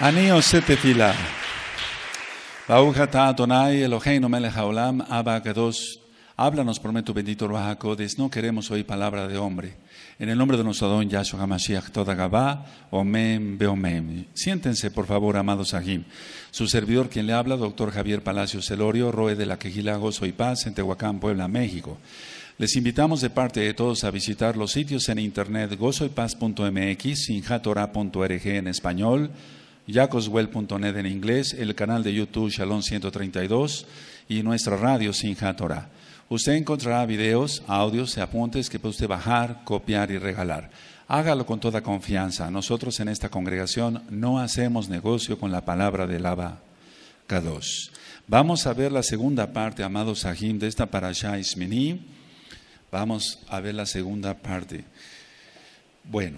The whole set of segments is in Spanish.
Aníos עושה תפילה. tonai eloheinomelejaolam, Adonai haolam, Háblanos, prometo bendito Ruach no queremos oír palabra de hombre. En el nombre de nuestro don Yahshua HaMashiach Toda Omen Beomem. Siéntense, por favor, amados Ajim. Su servidor, quien le habla, doctor Javier Palacio Celorio, Roe de la Quejila Gozo y Paz, en Tehuacán, Puebla, México. Les invitamos de parte de todos a visitar los sitios en internet gozoypaz.mx, sinjatora.org en español, Yacoswell.net en inglés, el canal de YouTube Shalom 132 y nuestra radio Sinja Torah. Usted encontrará videos, audios y apuntes que puede usted bajar, copiar y regalar. Hágalo con toda confianza. Nosotros en esta congregación no hacemos negocio con la palabra de Lava Kadosh. Vamos a ver la segunda parte, amados Sahim, de esta Parashah Ismini. Vamos a ver la segunda parte. Bueno,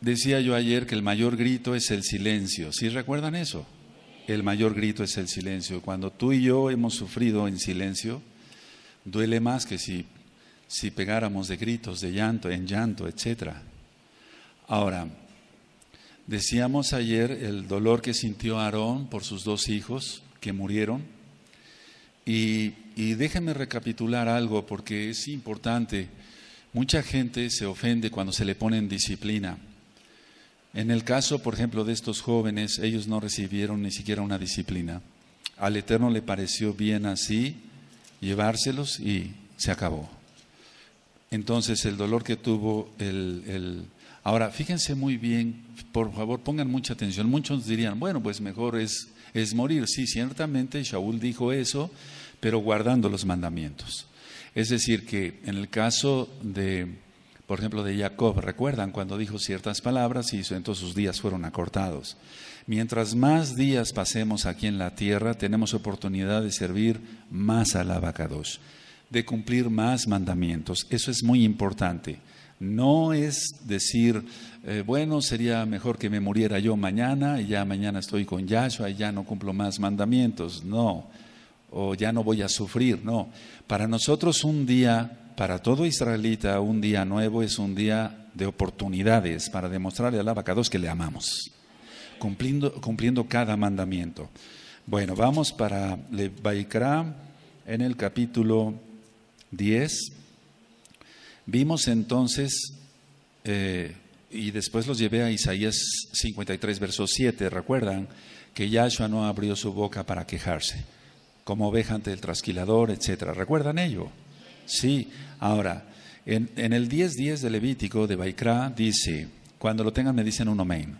Decía yo ayer que el mayor grito es el silencio. ¿Sí recuerdan eso? El mayor grito es el silencio. Cuando tú y yo hemos sufrido en silencio, duele más que si, si pegáramos de gritos, de llanto, en llanto, etc. Ahora, decíamos ayer el dolor que sintió Aarón por sus dos hijos que murieron. Y, y déjenme recapitular algo porque es importante. Mucha gente se ofende cuando se le pone en disciplina. En el caso, por ejemplo, de estos jóvenes, ellos no recibieron ni siquiera una disciplina. Al Eterno le pareció bien así llevárselos y se acabó. Entonces el dolor que tuvo el, Ahora, fíjense muy bien, por favor, pongan mucha atención. Muchos dirían, bueno, pues mejor es, es morir. Sí, ciertamente Shaul dijo eso, pero guardando los mandamientos. Es decir, que en el caso de por ejemplo, de Jacob, recuerdan cuando dijo ciertas palabras y entonces sus días fueron acortados. Mientras más días pasemos aquí en la tierra, tenemos oportunidad de servir más al abacados, de cumplir más mandamientos. Eso es muy importante. No es decir, eh, bueno, sería mejor que me muriera yo mañana y ya mañana estoy con Yahshua y ya no cumplo más mandamientos. No. O ya no voy a sufrir. No. Para nosotros un día para todo israelita un día nuevo es un día de oportunidades para demostrarle al abacados que le amamos, cumpliendo, cumpliendo cada mandamiento. Bueno, vamos para Levaikra en el capítulo 10. Vimos entonces, eh, y después los llevé a Isaías 53, verso 7, recuerdan que Yahshua no abrió su boca para quejarse, como oveja ante el trasquilador, etcétera ¿Recuerdan ello? Sí, ahora, en, el 10.10 10 de Levítico de Baikra dice, cuando lo tengan me dicen un amén.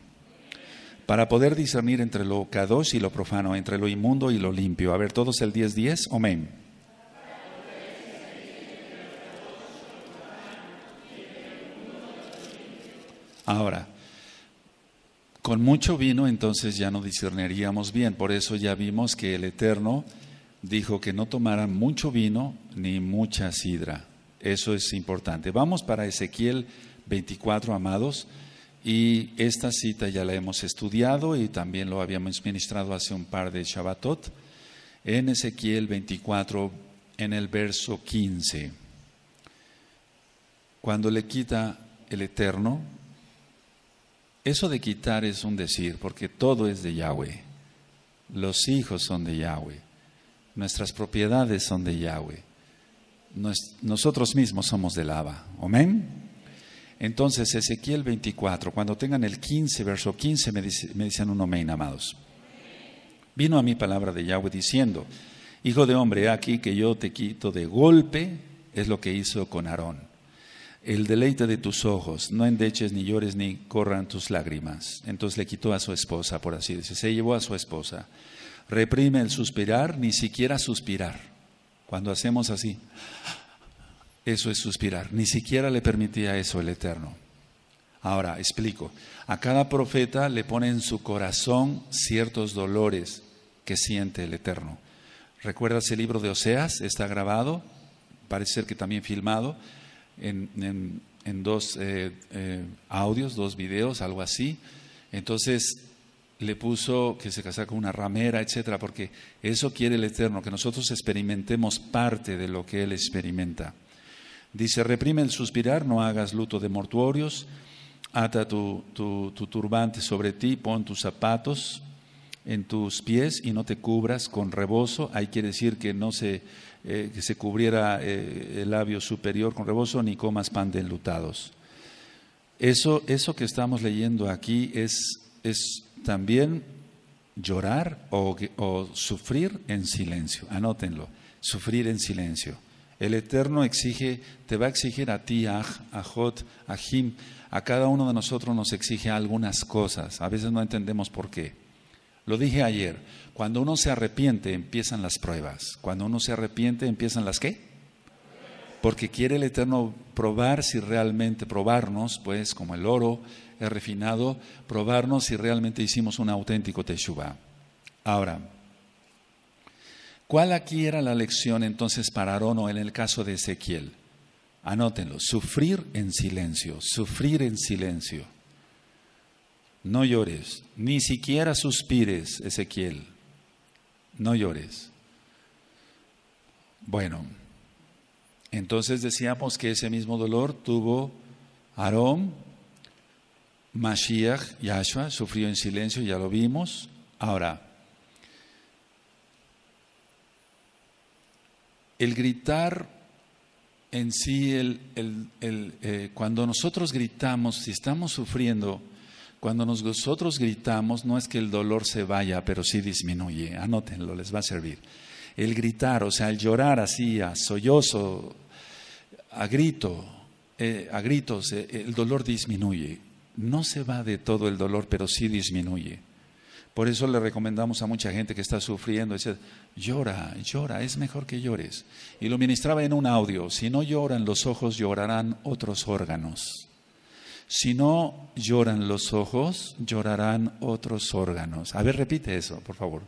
Para poder discernir entre lo kadosh y lo profano, entre lo inmundo y lo limpio. A ver, todos el 10.10, 10, amén. Ahora, con mucho vino entonces ya no discerniríamos bien, por eso ya vimos que el Eterno dijo que no tomaran mucho vino ni mucha sidra. Eso es importante. Vamos para Ezequiel 24, amados. Y esta cita ya la hemos estudiado y también lo habíamos ministrado hace un par de Shabbatot. En Ezequiel 24, en el verso 15. Cuando le quita el Eterno, eso de quitar es un decir, porque todo es de Yahweh. Los hijos son de Yahweh. Nuestras propiedades son de Yahweh. nosotros mismos somos de lava. Amén. Entonces, Ezequiel 24, cuando tengan el 15, verso 15, me, dicen un amén, amados. Vino a mi palabra de Yahweh diciendo, Hijo de hombre, aquí que yo te quito de golpe, es lo que hizo con Aarón. El deleite de tus ojos, no endeches ni llores ni corran tus lágrimas. Entonces le quitó a su esposa, por así decir, se llevó a su esposa reprime el suspirar, ni siquiera suspirar. Cuando hacemos así, eso es suspirar. Ni siquiera le permitía eso el Eterno. Ahora, explico. A cada profeta le pone en su corazón ciertos dolores que siente el Eterno. ¿Recuerdas el libro de Oseas? Está grabado, parece ser que también filmado, en, dos eh, eh, audios, dos videos, algo así. Entonces, le puso que se casara con una ramera, etcétera, porque eso quiere el Eterno, que nosotros experimentemos parte de lo que Él experimenta. Dice: reprime el suspirar, no hagas luto de mortuorios, ata tu, turbante sobre ti, pon tus zapatos en tus pies y no te cubras con rebozo. Ahí quiere decir que no se, eh, se cubriera eh, el labio superior con rebozo ni comas pan de enlutados. Eso, eso que estamos leyendo aquí es también llorar o, sufrir en silencio. Anótenlo, sufrir en silencio. El Eterno exige, te va a exigir a ti, a, a a Jim, a cada uno de nosotros nos exige algunas cosas. A veces no entendemos por qué. Lo dije ayer, cuando uno se arrepiente empiezan las pruebas. Cuando uno se arrepiente empiezan las qué? Porque quiere el Eterno probar si realmente, probarnos, pues como el oro, refinado, probarnos si realmente hicimos un auténtico Teshuvah. Ahora, ¿cuál aquí era la lección entonces para Aarón o en el caso de Ezequiel? Anótenlo, sufrir en silencio, sufrir en silencio. No llores, ni siquiera suspires, Ezequiel. No llores. Bueno, entonces decíamos que ese mismo dolor tuvo Aarón Mashiach, Yahshua, sufrió en silencio, ya lo vimos. Ahora, el gritar en sí, eh, cuando nosotros gritamos, si estamos sufriendo, cuando nosotros gritamos, no es que el dolor se vaya, pero sí disminuye. Anótenlo, les va a servir. El gritar, o sea, el llorar así, a sollozo, a grito, eh, a gritos, eh, el dolor disminuye no se va de todo el dolor, pero sí disminuye. Por eso le recomendamos a mucha gente que está sufriendo, dice, llora, llora, es mejor que llores. Y lo ministraba en un audio, si no lloran los ojos, llorarán otros órganos. Si no lloran los ojos, llorarán otros órganos. A ver, repite eso, por favor.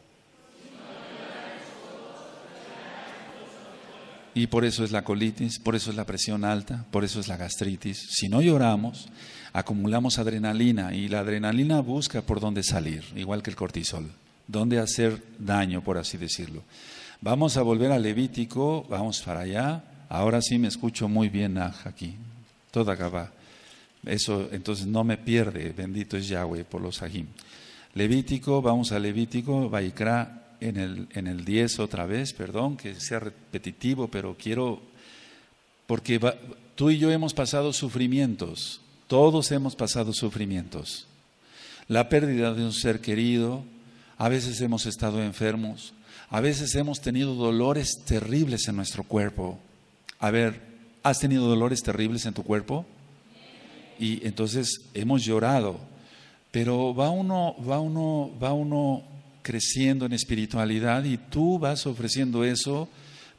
Y por eso es la colitis, por eso es la presión alta, por eso es la gastritis. Si no lloramos, acumulamos adrenalina y la adrenalina busca por dónde salir, igual que el cortisol, dónde hacer daño, por así decirlo. Vamos a volver a Levítico, vamos para allá. Ahora sí me escucho muy bien aquí. Toda acaba. Eso, entonces no me pierde, bendito es Yahweh por los ajim. Levítico, vamos a Levítico, Vaikra en el, en 10 otra vez, perdón que sea repetitivo, pero quiero, porque tú y yo hemos pasado sufrimientos, todos hemos pasado sufrimientos. La pérdida de un ser querido, a veces hemos estado enfermos, a veces hemos tenido dolores terribles en nuestro cuerpo. A ver, ¿has tenido dolores terribles en tu cuerpo? Y entonces hemos llorado, pero va uno, va uno, va uno creciendo en espiritualidad y tú vas ofreciendo eso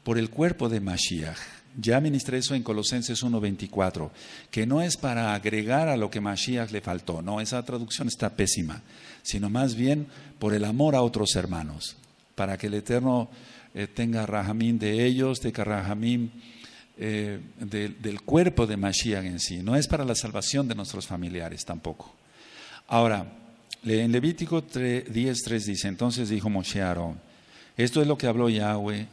por el cuerpo de Mashiach. Ya ministré eso en Colosenses 1.24, que no es para agregar a lo que Mashiach le faltó, no, esa traducción está pésima, sino más bien por el amor a otros hermanos, para que el Eterno eh, tenga rajamín de ellos, tenga rajamín eh, del cuerpo de Mashiach en sí, no es para la salvación de nuestros familiares tampoco. Ahora, en Levítico 10.3 dice, entonces dijo Moshe a Aarón, esto es lo que habló Yahweh,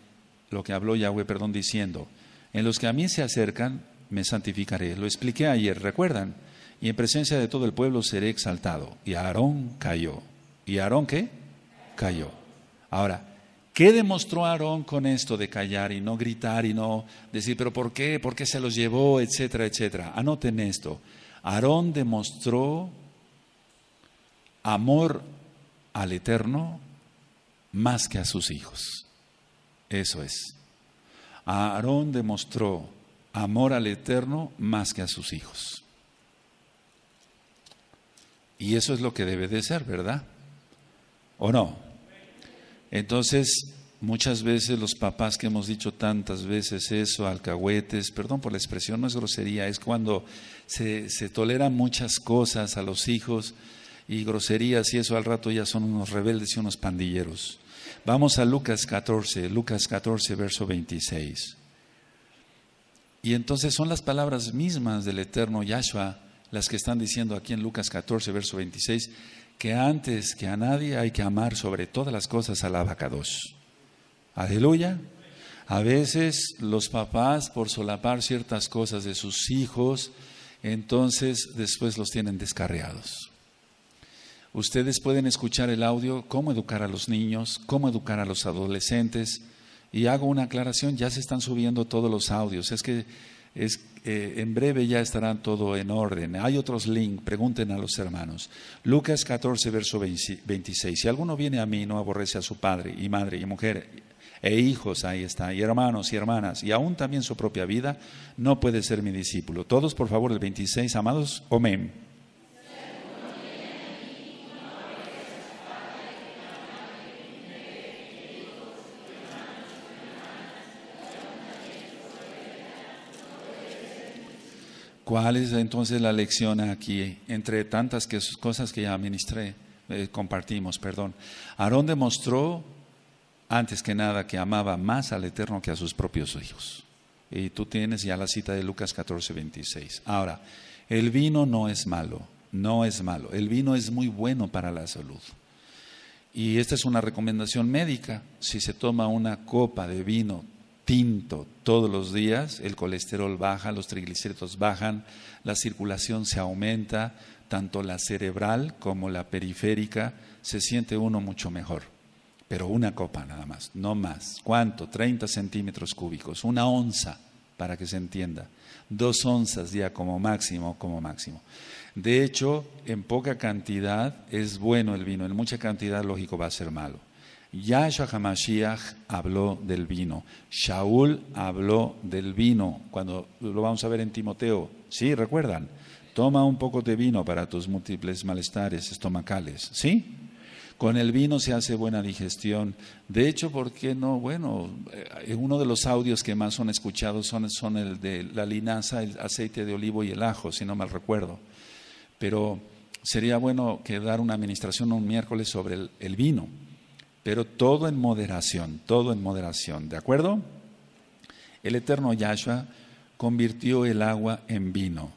lo que habló Yahweh, perdón, diciendo, en los que a mí se acercan, me santificaré. Lo expliqué ayer, ¿recuerdan? Y en presencia de todo el pueblo seré exaltado. Y Aarón cayó. ¿Y Aarón qué? Cayó. Ahora, ¿qué demostró Aarón con esto de callar y no gritar y no decir, pero ¿por qué? ¿Por qué se los llevó? Etcétera, etcétera. Anoten esto. Aarón demostró amor al Eterno más que a sus hijos. Eso es. Aarón demostró amor al Eterno más que a sus hijos. Y eso es lo que debe de ser, ¿verdad? ¿O no? Entonces, muchas veces los papás que hemos dicho tantas veces eso, alcahuetes, perdón por la expresión, no es grosería, es cuando se, se toleran muchas cosas a los hijos y groserías y eso al rato ya son unos rebeldes y unos pandilleros. Vamos a Lucas 14, Lucas 14, verso 26. Y entonces son las palabras mismas del eterno Yahshua las que están diciendo aquí en Lucas 14, verso 26, que antes que a nadie hay que amar sobre todas las cosas al abacados. Aleluya. A veces los papás, por solapar ciertas cosas de sus hijos, entonces después los tienen descarriados. Ustedes pueden escuchar el audio, cómo educar a los niños, cómo educar a los adolescentes. Y hago una aclaración, ya se están subiendo todos los audios. Es que es, eh, en breve ya estarán todo en orden. Hay otros links, pregunten a los hermanos. Lucas 14, verso 26. Si alguno viene a mí, no aborrece a su padre y madre y mujer e hijos, ahí está, y hermanos y hermanas, y aún también su propia vida, no puede ser mi discípulo. Todos, por favor, el 26, amados, amén. ¿Cuál es entonces la lección aquí? Entre tantas cosas que ya ministré, eh, compartimos, perdón. Aarón demostró, antes que nada, que amaba más al Eterno que a sus propios hijos. Y tú tienes ya la cita de Lucas 14, 26. Ahora, el vino no es malo, no es malo. El vino es muy bueno para la salud. Y esta es una recomendación médica. Si se toma una copa de vino tinto todos los días, el colesterol baja, los triglicéridos bajan, la circulación se aumenta, tanto la cerebral como la periférica, se siente uno mucho mejor. Pero una copa nada más, no más. ¿Cuánto? 30 centímetros cúbicos, una onza, para que se entienda. Dos onzas ya como máximo, como máximo. De hecho, en poca cantidad es bueno el vino, en mucha cantidad, lógico, va a ser malo. Yahshua Hamashiach habló del vino. Shaul habló del vino. Cuando lo vamos a ver en Timoteo. ¿Sí? ¿Recuerdan? Toma un poco de vino para tus múltiples malestares estomacales. ¿Sí? Con el vino se hace buena digestión. De hecho, ¿por qué no? Bueno, eh, uno de los audios que más son escuchados son, el de la linaza, el aceite de olivo y el ajo, si no mal recuerdo. Pero sería bueno que dar una administración un miércoles sobre el vino pero todo en moderación, todo en moderación, ¿de acuerdo? El eterno Yahshua convirtió el agua en vino.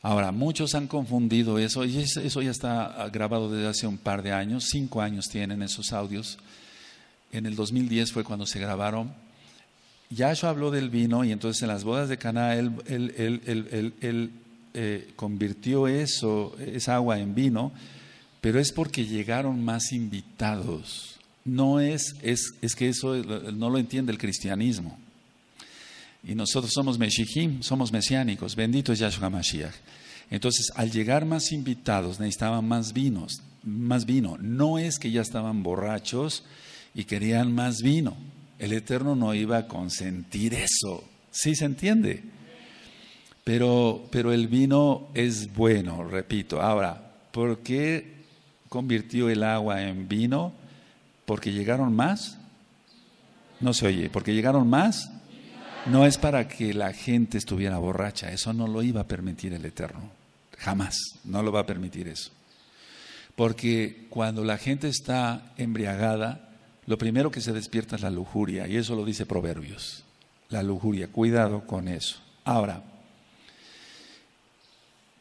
Ahora, muchos han confundido eso, y eso ya está grabado desde hace un par de años, cinco años tienen esos audios. En el 2010 fue cuando se grabaron. Yahshua habló del vino y entonces en las bodas de Caná él, eh, convirtió eso, esa agua en vino, pero es porque llegaron más invitados no es, es, que eso no lo entiende el cristianismo. Y nosotros somos Meshijim, somos mesiánicos, bendito es Yahshua Mashiach. Entonces, al llegar más invitados, necesitaban más vinos, más vino. No es que ya estaban borrachos y querían más vino. El Eterno no iba a consentir eso. Sí se entiende. Pero, pero el vino es bueno, repito. Ahora, ¿por qué convirtió el agua en vino? porque llegaron más. No se oye, porque llegaron más. No es para que la gente estuviera borracha, eso no lo iba a permitir el Eterno. Jamás, no lo va a permitir eso. Porque cuando la gente está embriagada, lo primero que se despierta es la lujuria, y eso lo dice Proverbios. La lujuria, cuidado con eso. Ahora,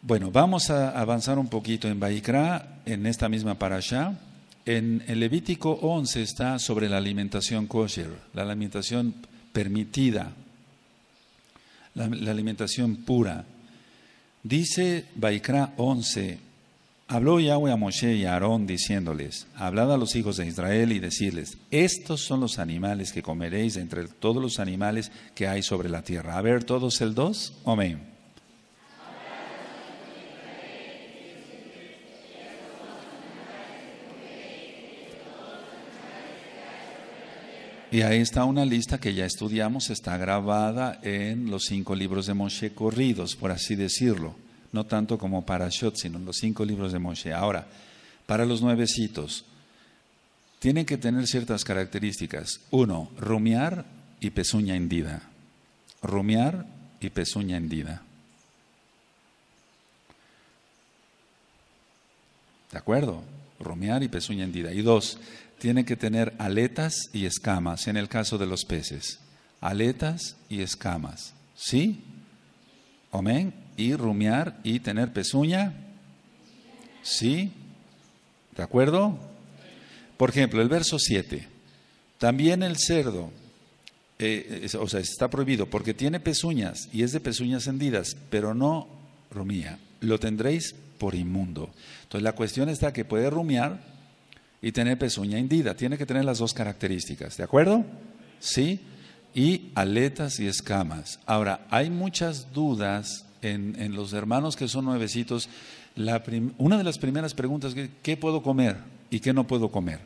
bueno, vamos a avanzar un poquito en Baikra, en esta misma parasha. En el Levítico 11 está sobre la alimentación kosher, la alimentación permitida, la, alimentación pura. Dice Baikra 11, habló Yahweh a Moshe y a Aarón diciéndoles, hablad a los hijos de Israel y decirles, estos son los animales que comeréis entre todos los animales que hay sobre la tierra. A ver, todos el dos, amén. Y ahí está una lista que ya estudiamos, está grabada en los cinco libros de Moshe corridos, por así decirlo. No tanto como para Shot, sino en los cinco libros de Moshe. Ahora, para los nuevecitos, tienen que tener ciertas características. Uno, rumiar y pezuña hendida. Rumiar y pezuña hendida. ¿De acuerdo? Rumiar y pezuña hendida. Y dos, tiene que tener aletas y escamas, en el caso de los peces. Aletas y escamas. ¿Sí? Amén. Y rumiar y tener pezuña. ¿Sí? ¿De acuerdo? Por ejemplo, el verso 7. También el cerdo, eh, o sea, está prohibido porque tiene pezuñas y es de pezuñas hendidas, pero no rumía. Lo tendréis por inmundo. Entonces la cuestión está que puede rumiar, y tener pezuña hendida. Tiene que tener las dos características, ¿de acuerdo? Sí. Y aletas y escamas. Ahora, hay muchas dudas en, los hermanos que son nuevecitos. una de las primeras preguntas es, ¿qué puedo comer y qué no puedo comer?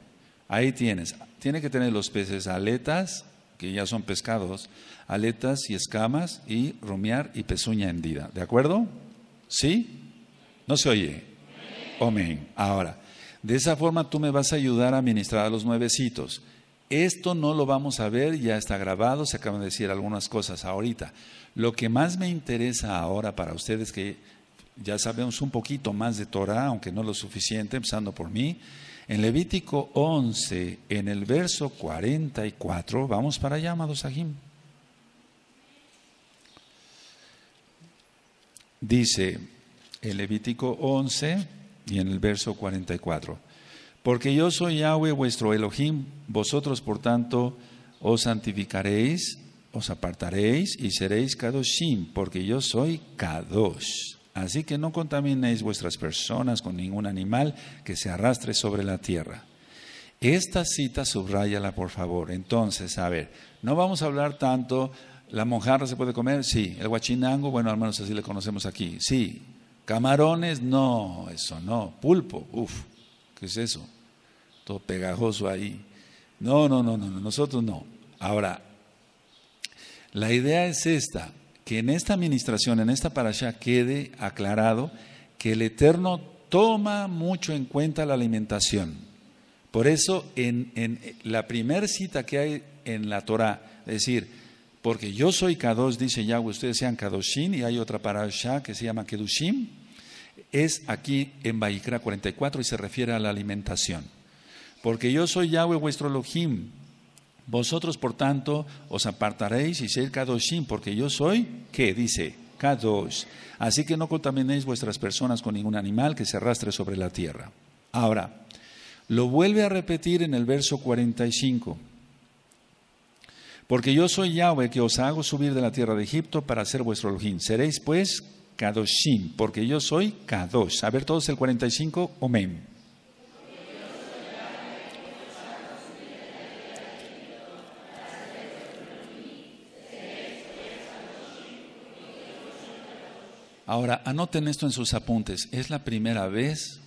Ahí tienes. Tiene que tener los peces aletas, que ya son pescados, aletas y escamas, y rumiar y pezuña hendida. ¿De acuerdo? ¿Sí? No se oye. Amén. Ahora, de esa forma tú me vas a ayudar a ministrar a los nuevecitos. Esto no lo vamos a ver, ya está grabado, se acaban de decir algunas cosas ahorita. Lo que más me interesa ahora para ustedes que ya sabemos un poquito más de Torah, aunque no lo suficiente, empezando por mí, en Levítico 11, en el verso 44, vamos para allá, amados Ajim. Dice el Levítico 11, y en el verso 44. Porque yo soy Yahweh vuestro Elohim, vosotros por tanto os santificaréis, os apartaréis y seréis Kadoshim, porque yo soy Kadosh. Así que no contaminéis vuestras personas con ningún animal que se arrastre sobre la tierra. Esta cita subrayala, por favor. Entonces, a ver, no vamos a hablar tanto. ¿La monjarra se puede comer? Sí. ¿El guachinango? Bueno, hermanos así le conocemos aquí. Sí. Camarones, no, eso no. Pulpo, uff, ¿qué es eso? Todo pegajoso ahí. No, no, no, no, nosotros no. Ahora, la idea es esta, que en esta administración, en esta parasha, quede aclarado que el Eterno toma mucho en cuenta la alimentación. Por eso, en, en la primera cita que hay en la Torah, es decir, porque yo soy Kadosh, dice Yahweh, ustedes sean Kadoshin, y hay otra parasha que se llama Kedushim, es aquí en Baikra 44 y se refiere a la alimentación. Porque yo soy Yahweh vuestro Elohim, vosotros por tanto os apartaréis y ser Kadoshim, porque yo soy, ¿qué? Dice, Kadosh. Así que no contaminéis vuestras personas con ningún animal que se arrastre sobre la tierra. Ahora, lo vuelve a repetir en el verso 45. Porque yo soy Yahweh que os hago subir de la tierra de Egipto para ser vuestro Elohim. Seréis pues Kadoshim, porque yo soy Kadosh. A ver todos el 45, Omen. Ahora, anoten esto en sus apuntes. Es la primera vez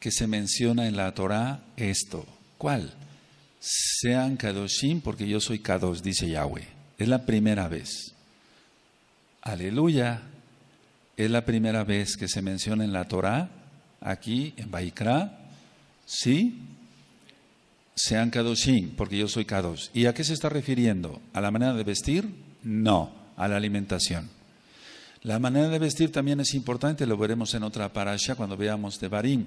que se menciona en la Torah esto. ¿Cuál? Sean Kadoshim porque yo soy Kadosh, dice Yahweh. Es la primera vez. Aleluya. Es la primera vez que se menciona en la Torah, aquí en Baikra. Sí. Sean Kadoshim porque yo soy Kadosh. ¿Y a qué se está refiriendo? ¿A la manera de vestir? No, a la alimentación. La manera de vestir también es importante, lo veremos en otra parasha cuando veamos de Barim,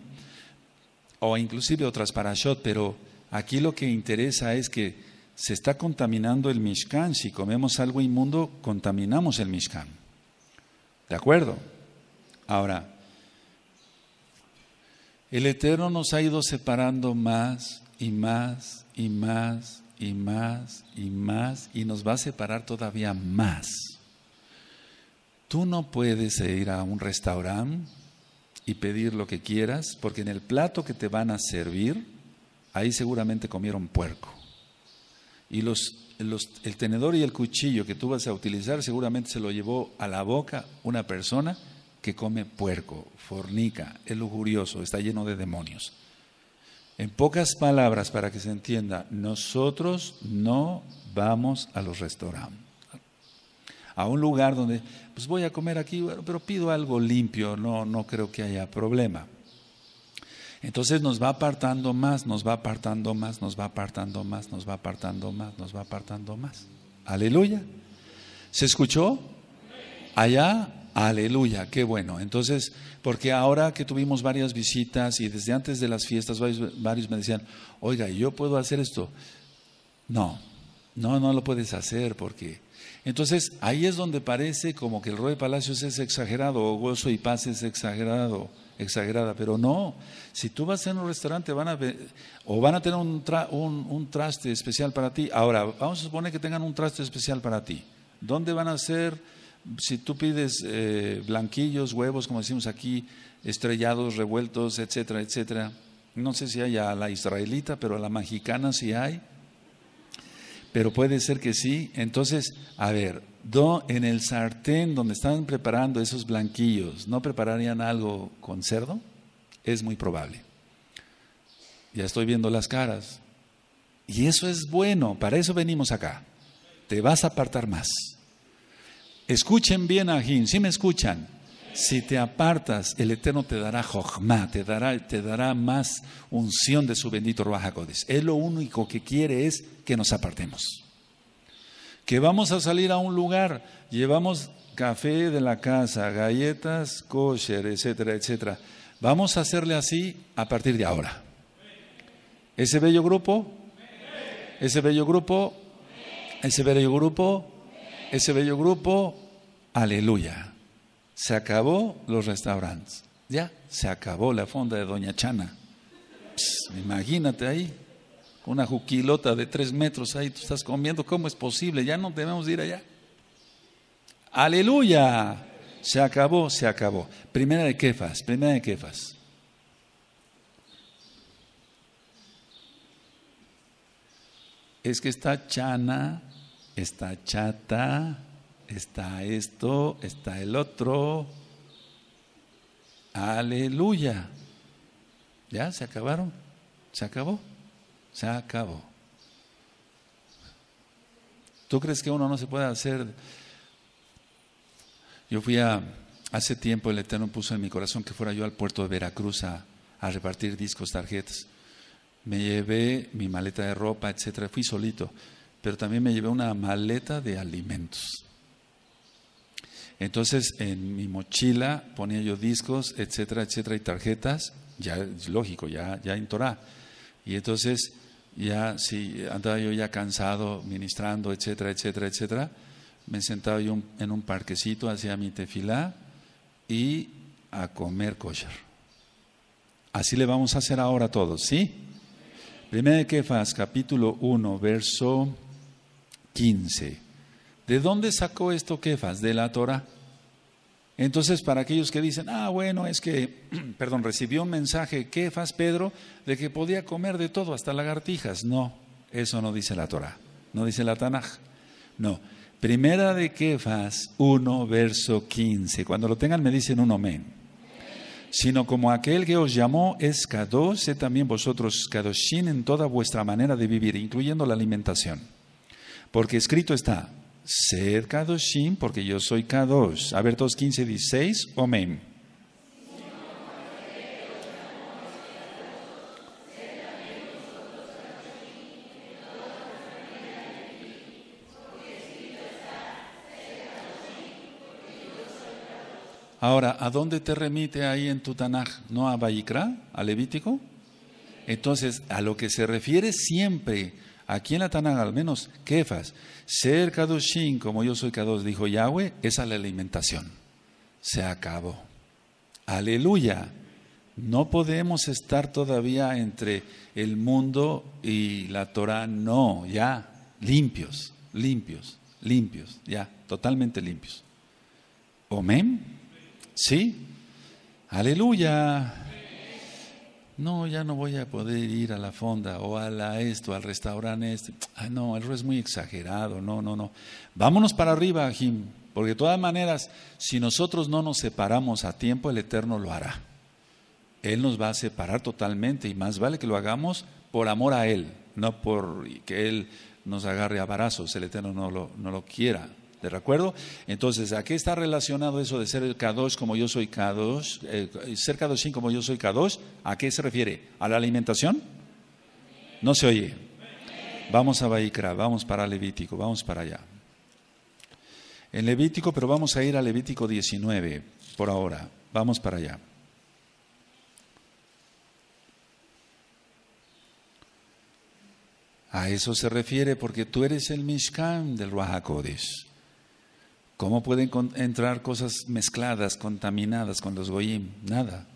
o inclusive otras parashot, pero Aquí lo que interesa es que se está contaminando el Mishkan. Si comemos algo inmundo, contaminamos el Mishkan. ¿De acuerdo? Ahora, el Eterno nos ha ido separando más y más y más y más y más y nos va a separar todavía más. Tú no puedes ir a un restaurante y pedir lo que quieras porque en el plato que te van a servir ahí seguramente comieron puerco. Y los, el tenedor y el cuchillo que tú vas a utilizar seguramente se lo llevó a la boca una persona que come puerco, fornica, es lujurioso, está lleno de demonios. En pocas palabras, para que se entienda, nosotros no vamos a los restaurantes, a un lugar donde, pues voy a comer aquí, pero pido algo limpio, no, no creo que haya problema. Entonces nos va apartando más, nos va apartando más, nos va apartando más, nos va apartando más, nos va apartando más. Aleluya. ¿Se escuchó? Allá, aleluya, qué bueno. Entonces, porque ahora que tuvimos varias visitas y desde antes de las fiestas varios, me decían, oiga, ¿yo puedo hacer esto? No, no, no lo puedes hacer porque... Entonces, ahí es donde parece como que el rol de palacios es exagerado o gozo y paz es exagerado exagerada, pero no. Si tú vas a un restaurante, van a o van a tener un, un, traste especial para ti. Ahora, vamos a suponer que tengan un traste especial para ti. ¿Dónde van a ser, si tú pides eh, blanquillos, huevos, como decimos aquí, estrellados, revueltos, etcétera, etcétera? No sé si hay a la israelita, pero a la mexicana sí hay. Pero puede ser que sí. Entonces, a ver, en el sartén donde están preparando esos blanquillos, ¿no prepararían algo con cerdo? Es muy probable. Ya estoy viendo las caras. Y eso es bueno, para eso venimos acá. Te vas a apartar más. Escuchen bien a si me escuchan. Si te apartas, el Eterno te dará jochma, te dará, te dará más unción de su bendito Ruach Él lo único que quiere es que nos apartemos que vamos a salir a un lugar, llevamos café de la casa, galletas, kosher, etcétera, etcétera. Vamos a hacerle así a partir de ahora. Ese bello grupo, ese bello grupo, ese bello grupo, ese bello grupo, aleluya. Se acabó los restaurantes. Ya, se acabó la fonda de Doña Chana. imagínate ahí una juquilota de tres metros ahí, tú estás comiendo, ¿cómo es posible? Ya no debemos ir allá. Aleluya. Se acabó, se acabó. Primera de quefas, primera de quefas. Es que está chana, está chata, está esto, está el otro. Aleluya. Ya se acabaron, se acabó. Se acabó. ¿Tú crees que uno no se puede hacer? Yo fui a, hace tiempo el Eterno puso en mi corazón que fuera yo al puerto de Veracruz a, repartir discos, tarjetas. Me llevé mi maleta de ropa, etcétera. Fui solito, pero también me llevé una maleta de alimentos. Entonces en mi mochila ponía yo discos, etcétera, etcétera, y tarjetas, ya es lógico, ya, ya en Torah. Y entonces ya si andaba yo ya cansado ministrando, etcétera, etcétera, etcétera, me he sentado yo en un parquecito, Hacia mi tefilá y a comer kosher. Así le vamos a hacer ahora a todos, ¿sí? Primera de Kefas, capítulo 1, verso 15. ¿De dónde sacó esto Kefas? De la Torah. Entonces, para aquellos que dicen, ah, bueno, es que, perdón, recibió un mensaje, ¿qué Pedro? De que podía comer de todo, hasta lagartijas. No, eso no dice la Torah, no dice la Tanaj. No. Primera de Kefas 1, verso 15. Cuando lo tengan me dicen un amén. Sino como aquel que os llamó es Kadosh, también vosotros Kadoshin en toda vuestra manera de vivir, incluyendo la alimentación. Porque escrito está, ser Kadoshim porque yo soy Kadosh. A ver, 2.15, 16, Omen. Ahora, ¿a dónde te remite ahí en tu Tanaj? ¿No a Baikra, a Levítico? Entonces, a lo que se refiere siempre Aquí en la Tanaga, al menos, Kefas, ser Kadoshim como yo soy Kadosh, dijo Yahweh, es la alimentación. Se acabó. Aleluya. No podemos estar todavía entre el mundo y la Torah, no, ya, limpios, limpios, limpios, ya, totalmente limpios. ¿Omen? ¿Sí? Aleluya no, ya no voy a poder ir a la fonda o a esto, al restaurante este. Ah, no, el es muy exagerado, no, no, no. Vámonos para arriba, Jim, porque de todas maneras, si nosotros no nos separamos a tiempo, el Eterno lo hará. Él nos va a separar totalmente y más vale que lo hagamos por amor a Él, no por que Él nos agarre a varazos, el Eterno no no lo quiera. ¿De acuerdo? Entonces, ¿a qué está relacionado eso de ser el K2 como yo soy K2? Eh, ser k como yo soy K2, ¿a qué se refiere? ¿A la alimentación? No se oye. Vamos a Baikra, vamos para Levítico, vamos para allá. En Levítico, pero vamos a ir a Levítico 19 por ahora. Vamos para allá. A eso se refiere porque tú eres el Mishkan del Ruajacodes. ¿Cómo pueden entrar cosas mezcladas, contaminadas con los goyim? Nada.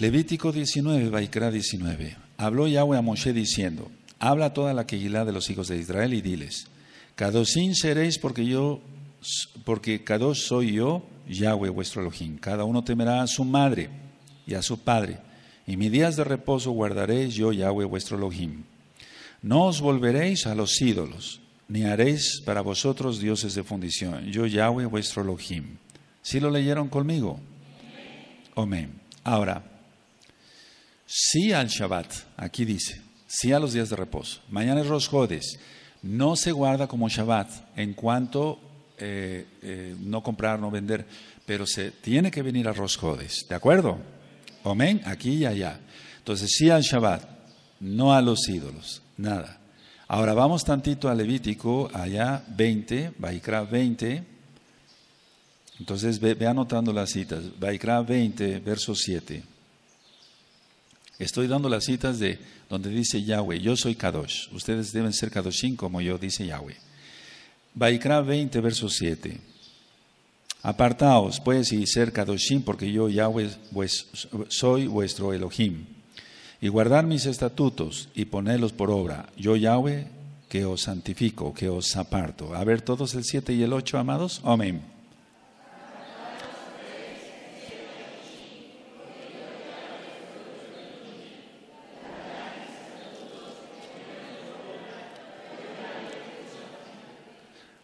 Levítico 19, Baikra 19. Habló Yahweh a Moshe diciendo, habla toda la quejilá de los hijos de Israel y diles, sin seréis porque yo, porque Kadosh soy yo, Yahweh vuestro Elohim. Cada uno temerá a su madre y a su padre, y mis días de reposo guardaréis yo, Yahweh vuestro Elohim. No os volveréis a los ídolos ni haréis para vosotros dioses de fundición. Yo Yahweh vuestro Elohim. ¿Sí lo leyeron conmigo? Amén. Ahora, sí al Shabbat, aquí dice, sí a los días de reposo. Mañana es Rosjodes, No se guarda como Shabbat en cuanto eh, eh, no comprar, no vender, pero se tiene que venir a Rosjodes, ¿de acuerdo? Amén, aquí y allá. Entonces sí al Shabbat, no a los ídolos, nada. Ahora vamos tantito a Levítico, allá 20, Baikra 20. Entonces ve, anotando las citas. Baikra 20, verso 7. Estoy dando las citas de donde dice Yahweh, yo soy Kadosh. Ustedes deben ser Kadoshim como yo, dice Yahweh. Baikra 20, verso 7. Apartaos, pues, y ser Kadoshim, porque yo, Yahweh, soy vuestro Elohim y guardar mis estatutos y ponerlos por obra. Yo, Yahweh, que os santifico, que os aparto. A ver, todos el 7 y el 8, amados. Amén.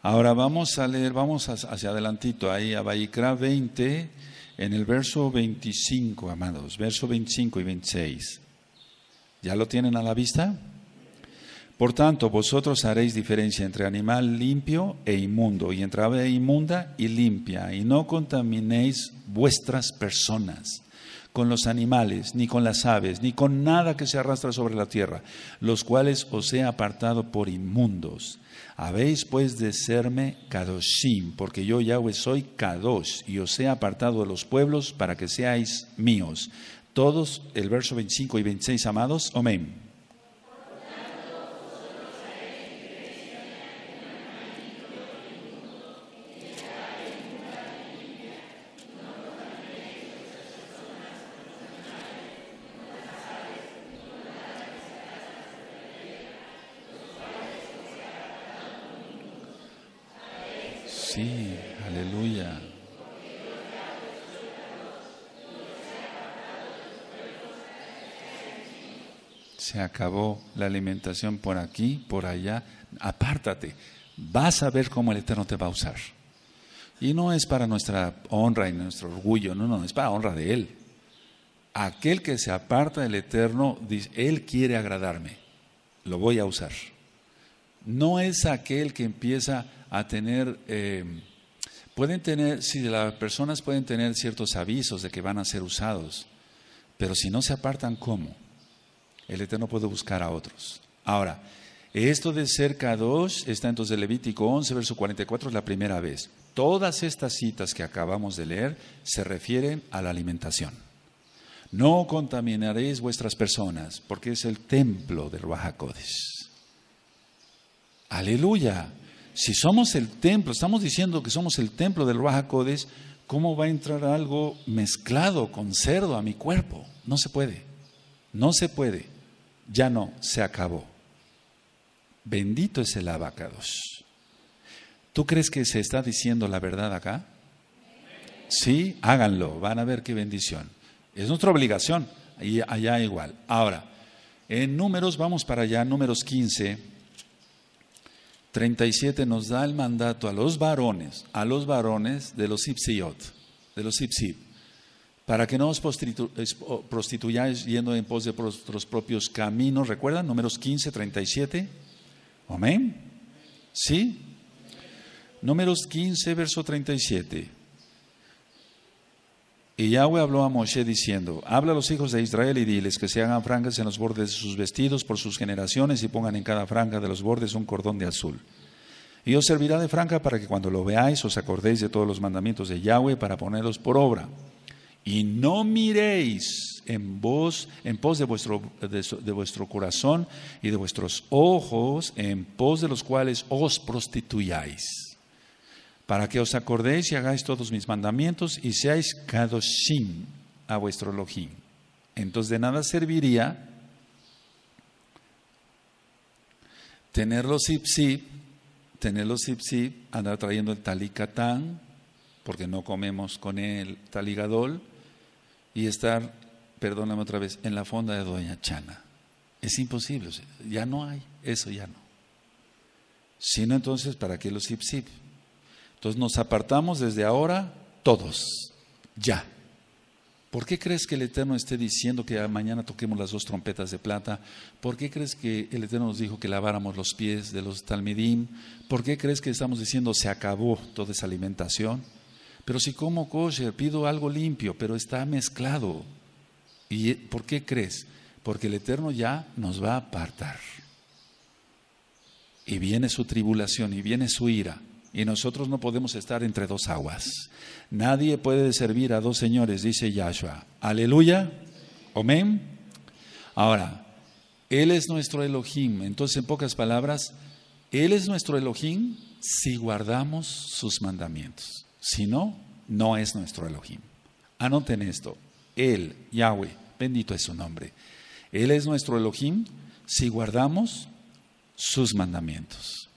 Ahora vamos a leer, vamos hacia adelantito, ahí a Baikra 20, en el verso 25, amados, verso 25 y 26. ¿Ya lo tienen a la vista? Por tanto, vosotros haréis diferencia entre animal limpio e inmundo, y entre ave inmunda y limpia, y no contaminéis vuestras personas con los animales, ni con las aves, ni con nada que se arrastra sobre la tierra, los cuales os he apartado por inmundos. Habéis pues de serme Kadoshim, porque yo Yahweh soy Kadosh, y os he apartado de los pueblos para que seáis míos. Todos, el verso 25 y 26, amados. Amén. se acabó la alimentación por aquí, por allá, apártate, vas a ver cómo el Eterno te va a usar. Y no es para nuestra honra y nuestro orgullo, no, no, es para honra de Él. Aquel que se aparta del Eterno, dice, Él quiere agradarme, lo voy a usar. No es aquel que empieza a tener, eh, pueden tener, si las personas pueden tener ciertos avisos de que van a ser usados, pero si no se apartan, ¿cómo? El Eterno puede buscar a otros. Ahora, esto de cerca dos está entonces Levítico 11, verso 44, es la primera vez. Todas estas citas que acabamos de leer se refieren a la alimentación. No contaminaréis vuestras personas, porque es el templo del Ruajacodes Aleluya. Si somos el templo, estamos diciendo que somos el templo del Ruajacodes ¿cómo va a entrar algo mezclado con cerdo a mi cuerpo? No se puede. No se puede ya no, se acabó. Bendito es el abacados. ¿Tú crees que se está diciendo la verdad acá? Sí, háganlo, van a ver qué bendición. Es nuestra obligación, y allá igual. Ahora, en números, vamos para allá, números 15, 37 nos da el mandato a los varones, a los varones de los Ipsiot, de los Ipsiot para que no os prostituyáis yendo en pos de vuestros propios caminos. ¿Recuerdan? Números 15, 37. Amén. ¿Sí? Números 15, verso 37. Y Yahweh habló a Moshe diciendo, habla a los hijos de Israel y diles que se hagan franjas en los bordes de sus vestidos por sus generaciones y pongan en cada franja de los bordes un cordón de azul. Y os servirá de franja para que cuando lo veáis os acordéis de todos los mandamientos de Yahweh para ponerlos por obra y no miréis en vos, en pos de vuestro, de, vuestro corazón y de vuestros ojos, en pos de los cuales os prostituyáis, para que os acordéis y hagáis todos mis mandamientos y seáis kadoshim a vuestro Elohim. Entonces de nada serviría tener los zip tener los zip andar trayendo el talikatán porque no comemos con el taligadol, y estar, perdóname otra vez, en la fonda de Doña Chana. Es imposible, ya no hay, eso ya no. Si no, entonces, ¿para qué los zip-zip? Entonces nos apartamos desde ahora todos, ya. ¿Por qué crees que el Eterno esté diciendo que mañana toquemos las dos trompetas de plata? ¿Por qué crees que el Eterno nos dijo que laváramos los pies de los Talmidim? ¿Por qué crees que estamos diciendo se acabó toda esa alimentación? Pero si como kosher, pido algo limpio, pero está mezclado. ¿Y por qué crees? Porque el Eterno ya nos va a apartar. Y viene su tribulación y viene su ira. Y nosotros no podemos estar entre dos aguas. Nadie puede servir a dos señores, dice Yahshua. Aleluya. Amén. Ahora, Él es nuestro Elohim. Entonces, en pocas palabras, Él es nuestro Elohim si guardamos sus mandamientos. Si no, no es nuestro Elohim. Anoten esto. Él, Yahweh, bendito es su nombre. Él es nuestro Elohim si guardamos sus mandamientos.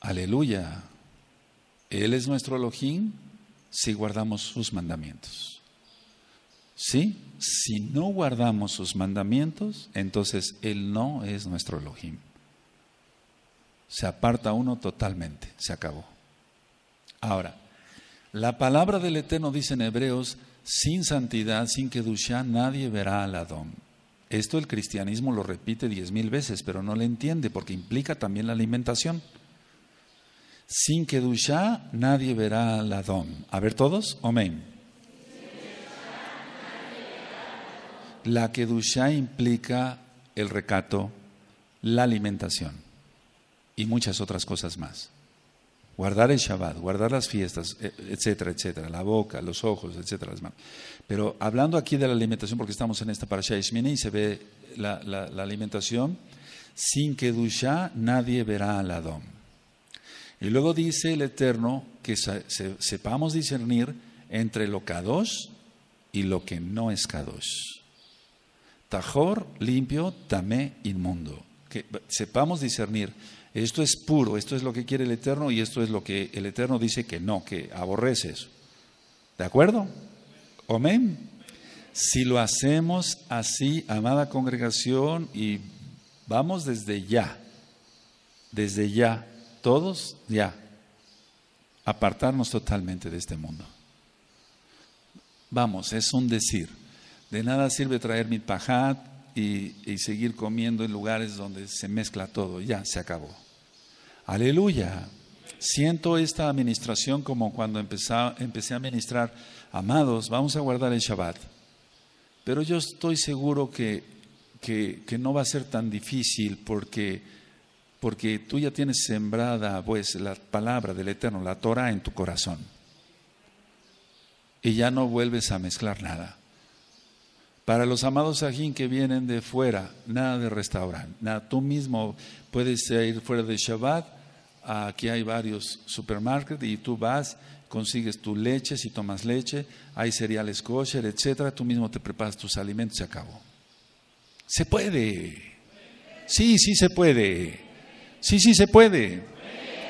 Aleluya. Él es nuestro Elohim si guardamos sus mandamientos. ¿Sí? si no guardamos sus mandamientos, entonces Él no es nuestro Elohim. Se aparta uno totalmente, se acabó. Ahora, la palabra del Eterno dice en Hebreos, sin santidad, sin Kedushá, nadie verá al Adón. Esto el cristianismo lo repite diez mil veces, pero no le entiende porque implica también la alimentación. Sin Kedushá, nadie verá al Adón. A ver todos, amén. la Kedushá implica el recato, la alimentación y muchas otras cosas más. Guardar el Shabbat, guardar las fiestas, e, etcétera, etcétera, la boca, los ojos, etcétera, las Pero hablando aquí de la alimentación, porque estamos en esta parasha y se ve la, alimentación, sin Kedushá nadie verá al Adón. Y luego dice el Eterno que sepamos discernir entre lo Kadosh y lo que no es Kadosh tajor, limpio, tamé, inmundo. Que sepamos discernir, esto es puro, esto es lo que quiere el Eterno y esto es lo que el Eterno dice que no, que aborrece eso ¿De acuerdo? Amén. Si lo hacemos así, amada congregación, y vamos desde ya, desde ya, todos ya, apartarnos totalmente de este mundo. Vamos, es un decir de nada sirve traer mi pajat y, seguir comiendo en lugares donde se mezcla todo. Ya, se acabó. Aleluya. Siento esta administración como cuando empecé a ministrar, amados, vamos a guardar el Shabbat. Pero yo estoy seguro que, no va a ser tan difícil porque, porque tú ya tienes sembrada pues, la palabra del Eterno, la Torah en tu corazón. Y ya no vuelves a mezclar nada. Para los amados Sajín que vienen de fuera, nada de restaurante, nada. Tú mismo puedes ir fuera de Shabbat, aquí hay varios supermercados y tú vas, consigues tu leche, si tomas leche, hay cereales kosher, etcétera, tú mismo te preparas tus alimentos, se acabó. Se puede. Sí, sí se puede. Sí, sí se puede.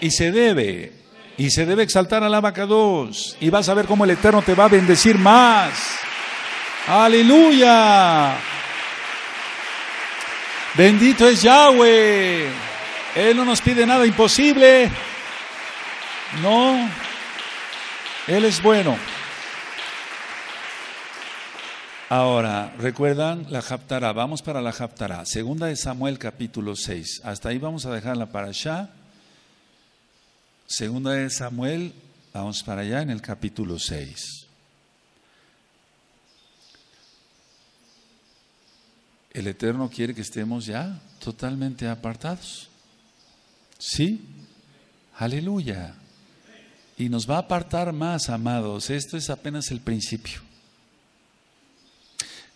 Y se debe. Y se debe exaltar a la vaca dos Y vas a ver cómo el Eterno te va a bendecir más. Aleluya. Bendito es Yahweh. Él no nos pide nada imposible. No. Él es bueno. Ahora, ¿recuerdan la Japtara, Vamos para la Japtara Segunda de Samuel capítulo 6. Hasta ahí vamos a dejarla para allá. Segunda de Samuel, vamos para allá en el capítulo 6. el Eterno quiere que estemos ya totalmente apartados. ¿Sí? Aleluya. Y nos va a apartar más, amados. Esto es apenas el principio.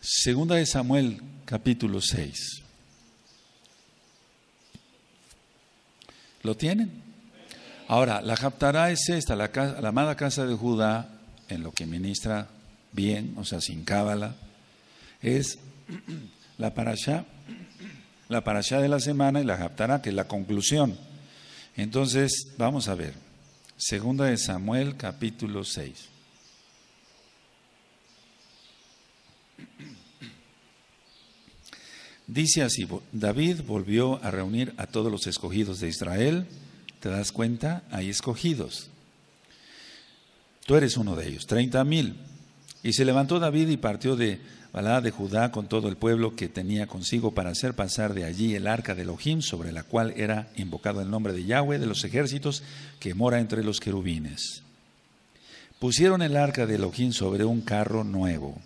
Segunda de Samuel, capítulo 6. ¿Lo tienen? Ahora, la Japtará es esta, la, la amada casa de Judá, en lo que ministra bien, o sea, sin cábala, es la parasha la parasha de la semana y la japtará, que es la conclusión. Entonces, vamos a ver. Segunda de Samuel, capítulo 6. Dice así, David volvió a reunir a todos los escogidos de Israel. ¿Te das cuenta? Hay escogidos. Tú eres uno de ellos, treinta mil. Y se levantó David y partió de de Judá con todo el pueblo que tenía consigo para hacer pasar de allí el arca de Elohim, sobre la cual era invocado el nombre de Yahweh de los ejércitos que mora entre los querubines. Pusieron el arca de Elohim sobre un carro nuevo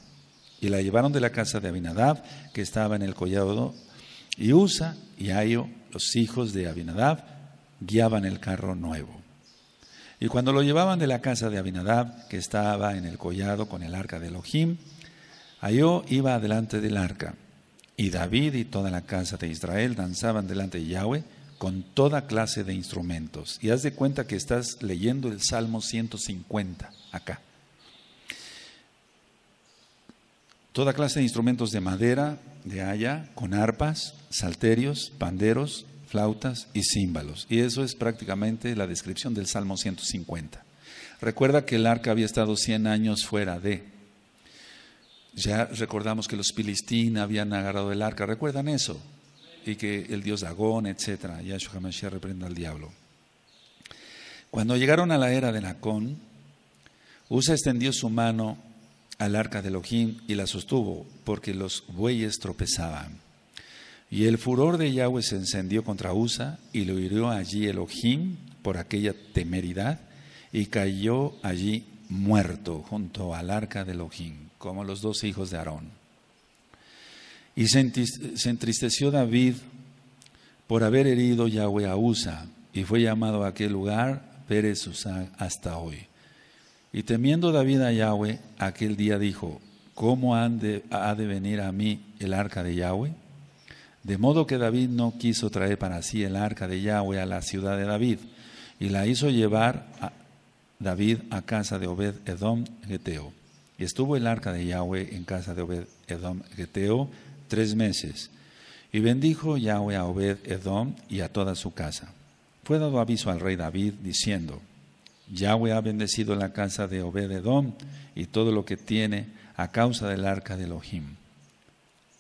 y la llevaron de la casa de Abinadab, que estaba en el collado, y Usa y Ayo, los hijos de Abinadab, guiaban el carro nuevo. Y cuando lo llevaban de la casa de Abinadab, que estaba en el collado con el arca de Elohim, Ayo iba delante del arca, y David y toda la casa de Israel danzaban delante de Yahweh con toda clase de instrumentos. Y haz de cuenta que estás leyendo el Salmo 150 acá. Toda clase de instrumentos de madera, de haya, con arpas, salterios, panderos, flautas y címbalos. Y eso es prácticamente la descripción del Salmo 150. Recuerda que el arca había estado 100 años fuera de ya recordamos que los Filistín habían agarrado el arca, ¿recuerdan eso? Y que el dios Dagón, etc. Yahshua HaMashiach reprenda al diablo. Cuando llegaron a la era de Nacón, Usa extendió su mano al arca de Elohim y la sostuvo, porque los bueyes tropezaban. Y el furor de Yahweh se encendió contra Usa y lo hirió allí Elohim por aquella temeridad y cayó allí muerto junto al arca de Elohim como los dos hijos de Aarón. Y se entristeció David por haber herido Yahweh a Usa, y fue llamado a aquel lugar Pérez Usa hasta hoy. Y temiendo David a Yahweh, aquel día dijo, ¿cómo ha de venir a mí el arca de Yahweh? De modo que David no quiso traer para sí el arca de Yahweh a la ciudad de David, y la hizo llevar David a casa de Obed Edom Geteo. Y estuvo el arca de Yahweh en casa de Obed Edom Geteo tres meses. Y bendijo Yahweh a Obed Edom y a toda su casa. Fue dado aviso al rey David diciendo: Yahweh ha bendecido la casa de Obed Edom y todo lo que tiene a causa del arca de Elohim.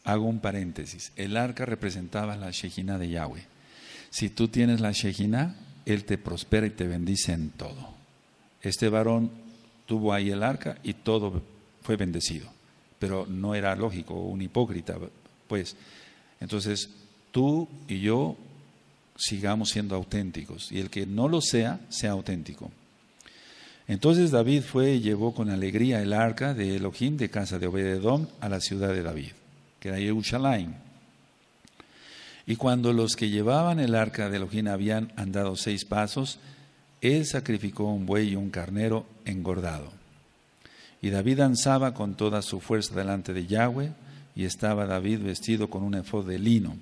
Hago un paréntesis. El arca representaba la Shejina de Yahweh. Si tú tienes la Shejina, Él te prospera y te bendice en todo. Este varón tuvo ahí el arca y todo fue bendecido. Pero no era lógico, un hipócrita, pues. Entonces, tú y yo sigamos siendo auténticos. Y el que no lo sea, sea auténtico. Entonces David fue y llevó con alegría el arca de Elohim de casa de obededón a la ciudad de David, que era Eushalaim. Y cuando los que llevaban el arca de Elohim habían andado seis pasos, él sacrificó un buey y un carnero engordado. Y David danzaba con toda su fuerza delante de Yahweh, y estaba David vestido con un efod de lino.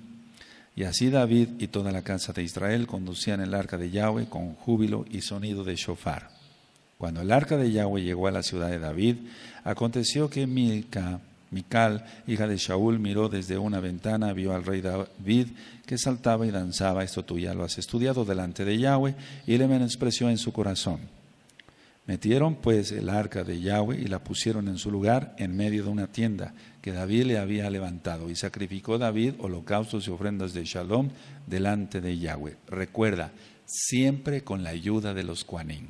Y así David y toda la casa de Israel conducían el arca de Yahweh con júbilo y sonido de shofar. Cuando el arca de Yahweh llegó a la ciudad de David, aconteció que Milca, Mical, hija de Shaul, miró desde una ventana, vio al rey David que saltaba y danzaba. Esto tú ya lo has estudiado delante de Yahweh y le menospreció en su corazón. Metieron pues el arca de Yahweh y la pusieron en su lugar en medio de una tienda que David le había levantado y sacrificó David holocaustos y ofrendas de Shalom delante de Yahweh. Recuerda, siempre con la ayuda de los Quanín.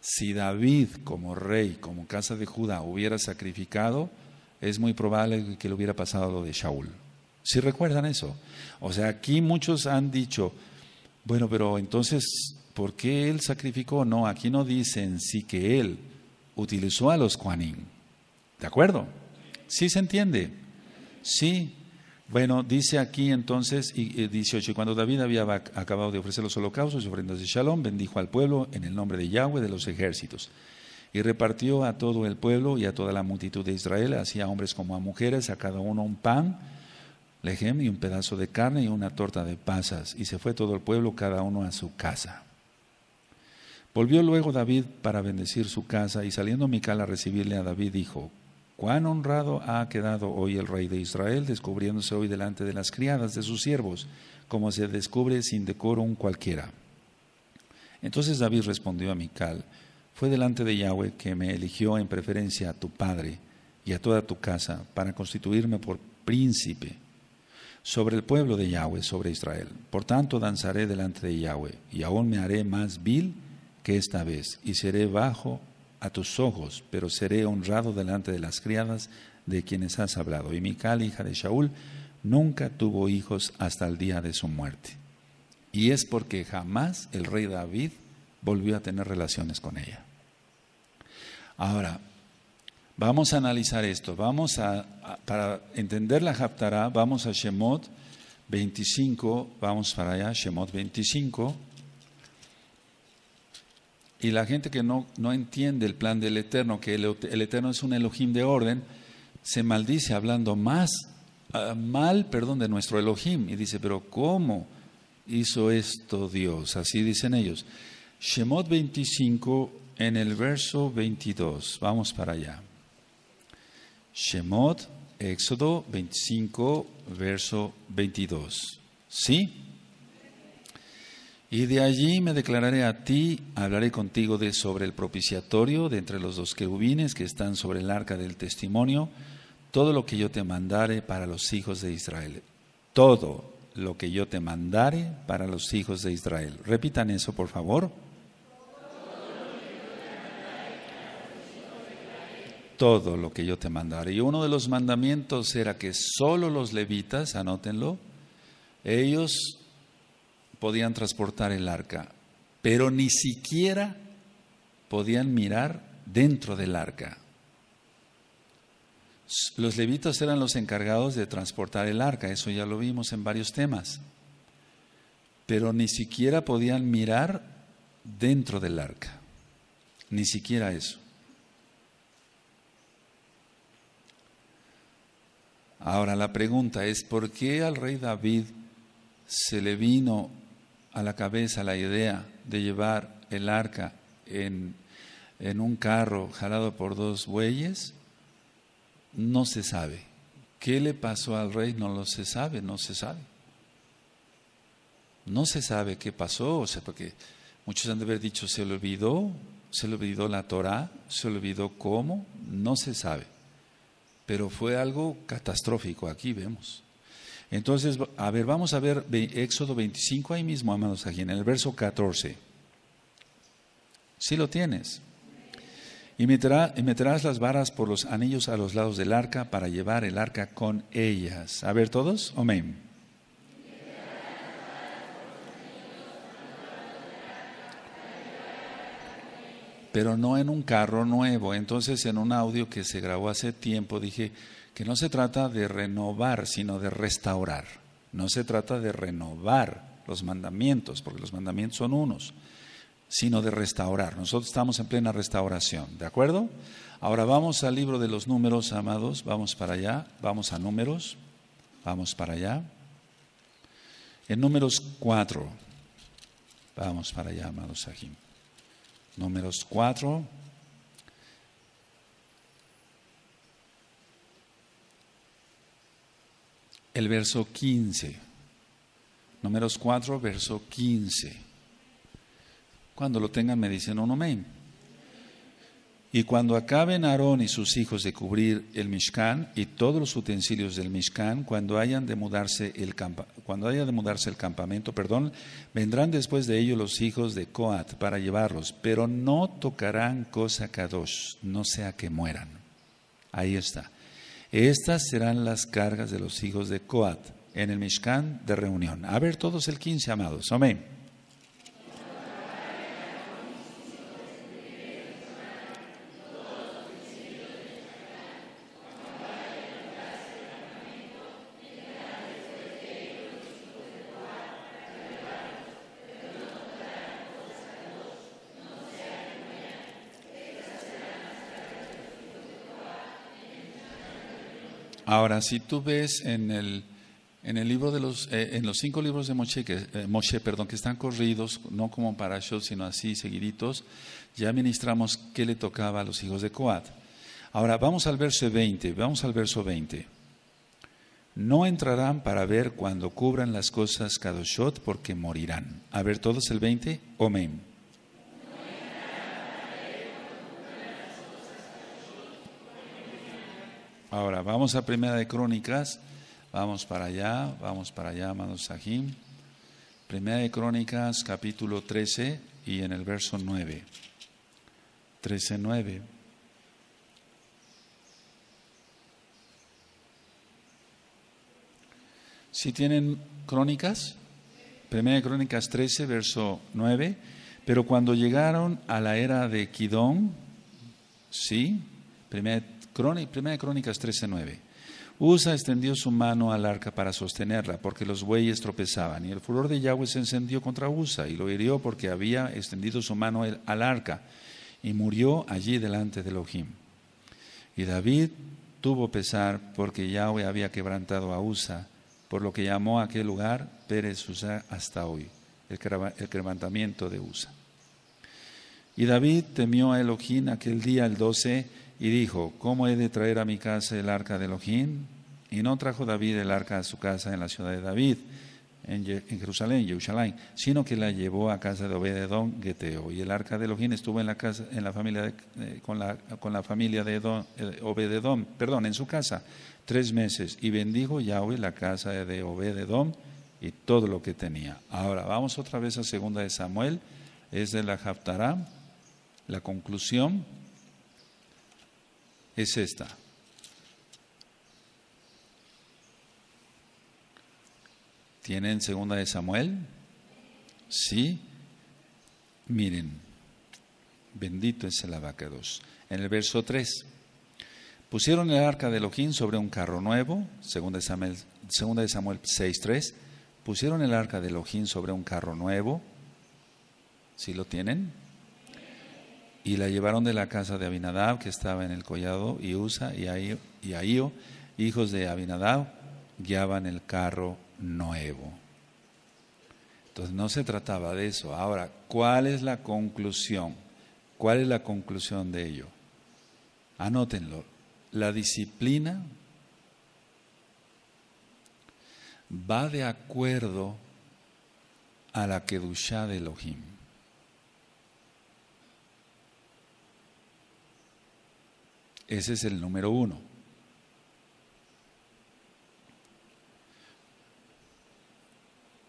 Si David como rey, como casa de Judá, hubiera sacrificado, es muy probable que le hubiera pasado lo de Shaul. ¿Sí recuerdan eso? O sea, aquí muchos han dicho, bueno, pero entonces, ¿por qué él sacrificó? No, aquí no dicen sí que él utilizó a los Juanín. ¿De acuerdo? ¿Sí se entiende? Sí. Bueno, dice aquí entonces, 18, eh, y cuando David había acabado de ofrecer los holocaustos y ofrendas de Shalom, bendijo al pueblo en el nombre de Yahweh de los ejércitos y repartió a todo el pueblo y a toda la multitud de Israel, así a hombres como a mujeres, a cada uno un pan, lejem y un pedazo de carne y una torta de pasas. Y se fue todo el pueblo, cada uno a su casa. Volvió luego David para bendecir su casa, y saliendo Mical a recibirle a David, dijo, Cuán honrado ha quedado hoy el rey de Israel, descubriéndose hoy delante de las criadas de sus siervos, como se descubre sin decoro un cualquiera. Entonces David respondió a Mical, fue delante de Yahweh que me eligió en preferencia a tu padre y a toda tu casa para constituirme por príncipe sobre el pueblo de Yahweh, sobre Israel. Por tanto, danzaré delante de Yahweh y aún me haré más vil que esta vez y seré bajo a tus ojos, pero seré honrado delante de las criadas de quienes has hablado. Y Mical, hija de Shaul, nunca tuvo hijos hasta el día de su muerte. Y es porque jamás el rey David volvió a tener relaciones con ella. Ahora, vamos a analizar esto. Vamos a, para entender la Haftarah, vamos a Shemot 25, vamos para allá, Shemot 25. Y la gente que no, no entiende el plan del Eterno, que el, Eterno es un Elohim de orden, se maldice hablando más ah, mal, perdón, de nuestro Elohim. Y dice, pero ¿cómo hizo esto Dios? Así dicen ellos. Shemot 25, en el verso 22. Vamos para allá. Shemot, Éxodo 25, verso 22. ¿Sí? Y de allí me declararé a ti, hablaré contigo de sobre el propiciatorio, de entre los dos querubines que están sobre el arca del testimonio, todo lo que yo te mandare para los hijos de Israel. Todo lo que yo te mandare para los hijos de Israel. Repitan eso, por favor. todo lo que yo te mandara Y uno de los mandamientos era que solo los levitas, anótenlo, ellos podían transportar el arca, pero ni siquiera podían mirar dentro del arca. Los levitas eran los encargados de transportar el arca, eso ya lo vimos en varios temas, pero ni siquiera podían mirar dentro del arca, ni siquiera eso. Ahora la pregunta es, ¿por qué al rey David se le vino a la cabeza la idea de llevar el arca en, un carro jalado por dos bueyes? No se sabe. ¿Qué le pasó al rey? No lo se sabe, no se sabe. No se sabe qué pasó, o sea, porque muchos han de haber dicho, se le olvidó, se le olvidó la Torah, se le olvidó cómo, no se sabe pero fue algo catastrófico, aquí vemos. Entonces, a ver, vamos a ver Éxodo 25 ahí mismo, amados aquí, en el verso 14. Sí lo tienes. Y, y meterás las varas por los anillos a los lados del arca para llevar el arca con ellas. A ver, todos, amén. pero no en un carro nuevo. Entonces en un audio que se grabó hace tiempo dije que no se trata de renovar, sino de restaurar. No se trata de renovar los mandamientos, porque los mandamientos son unos, sino de restaurar. Nosotros estamos en plena restauración, ¿de acuerdo? Ahora vamos al libro de los números, amados, vamos para allá, vamos a números, vamos para allá. En números 4, vamos para allá, amados Sahim. Números 4. El verso 15. Números 4, verso 15. Cuando lo tengan me dicen, no, no, me. Y cuando acaben Aarón y sus hijos de cubrir el Mishkan y todos los utensilios del Mishkan, cuando hayan de mudarse el cuando haya de mudarse el campamento, perdón, vendrán después de ello los hijos de Coat para llevarlos, pero no tocarán cosa kadosh, no sea que mueran. Ahí está. Estas serán las cargas de los hijos de Coat en el Mishkan de reunión. A ver todos el quince amados. Amén. Ahora, si tú ves en el, libro de los, eh, en los cinco libros de Moshe, que, eh, perdón, que están corridos, no como parashot, sino así seguiditos, ya ministramos qué le tocaba a los hijos de Coat. Ahora, vamos al verso 20, vamos al verso 20. No entrarán para ver cuando cubran las cosas Kadoshot, porque morirán. A ver todos el 20, Omen. Ahora, vamos a Primera de Crónicas. Vamos para allá, vamos para allá, amados Sahim. Primera de Crónicas, capítulo 13 y en el verso 9. 13, 9. Si ¿Sí tienen crónicas, Primera de Crónicas 13, verso 9. Pero cuando llegaron a la era de Kidón, sí, Primera Primera de Crónicas 13:9. Usa extendió su mano al arca para sostenerla, porque los bueyes tropezaban, y el furor de Yahweh se encendió contra Usa, y lo hirió porque había extendido su mano al arca, y murió allí delante de Elohim. Y David tuvo pesar porque Yahweh había quebrantado a Usa, por lo que llamó a aquel lugar Pérez Usa hasta hoy, el quebrantamiento de Usa. Y David temió a Elohim aquel día, el 12, y dijo, ¿cómo he de traer a mi casa el arca de Elohim? Y no trajo David el arca a su casa en la ciudad de David, en, Jerusalén, Jerusalén, sino que la llevó a casa de Obededón, Geteo. Y el arca de Elohim estuvo en la casa, en la familia eh, con, la, con, la, familia de Edom, eh, Obededón, perdón, en su casa, tres meses. Y bendijo Yahweh la casa de Obededón y todo lo que tenía. Ahora, vamos otra vez a segunda de Samuel, es de la Haftará, la conclusión es esta. ¿Tienen segunda de Samuel? Sí. Miren, bendito es el abacados. En el verso 3, pusieron el arca de Elohim sobre un carro nuevo, segunda de Samuel, segunda de Samuel 6, pusieron el arca de Elohim sobre un carro nuevo, si lo tienen? y la llevaron de la casa de Abinadab, que estaba en el collado, y Usa y Aío hijos de Abinadab, guiaban el carro nuevo. Entonces no se trataba de eso. Ahora, ¿cuál es la conclusión? ¿Cuál es la conclusión de ello? Anótenlo. La disciplina va de acuerdo a la Kedushá de Elohim. Ese es el número uno.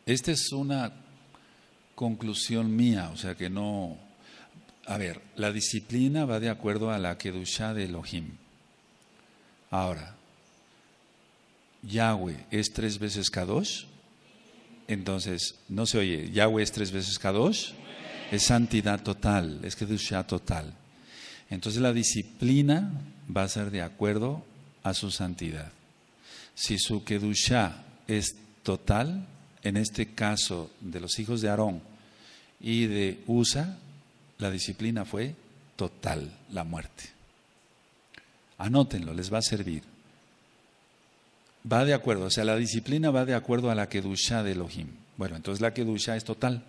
Esta es una conclusión mía, o sea que no... A ver, la disciplina va de acuerdo a la Kedusha de Elohim. Ahora, Yahweh es tres veces Kadosh. Entonces, no se oye, Yahweh es tres veces Kadosh. Es santidad total, es Kedusha total. Entonces la disciplina va a ser de acuerdo a su santidad. Si su kedushá es total, en este caso de los hijos de Aarón y de Usa, la disciplina fue total, la muerte. Anótenlo, les va a servir. Va de acuerdo, o sea, la disciplina va de acuerdo a la kedushá de Elohim. Bueno, entonces la kedushá es total.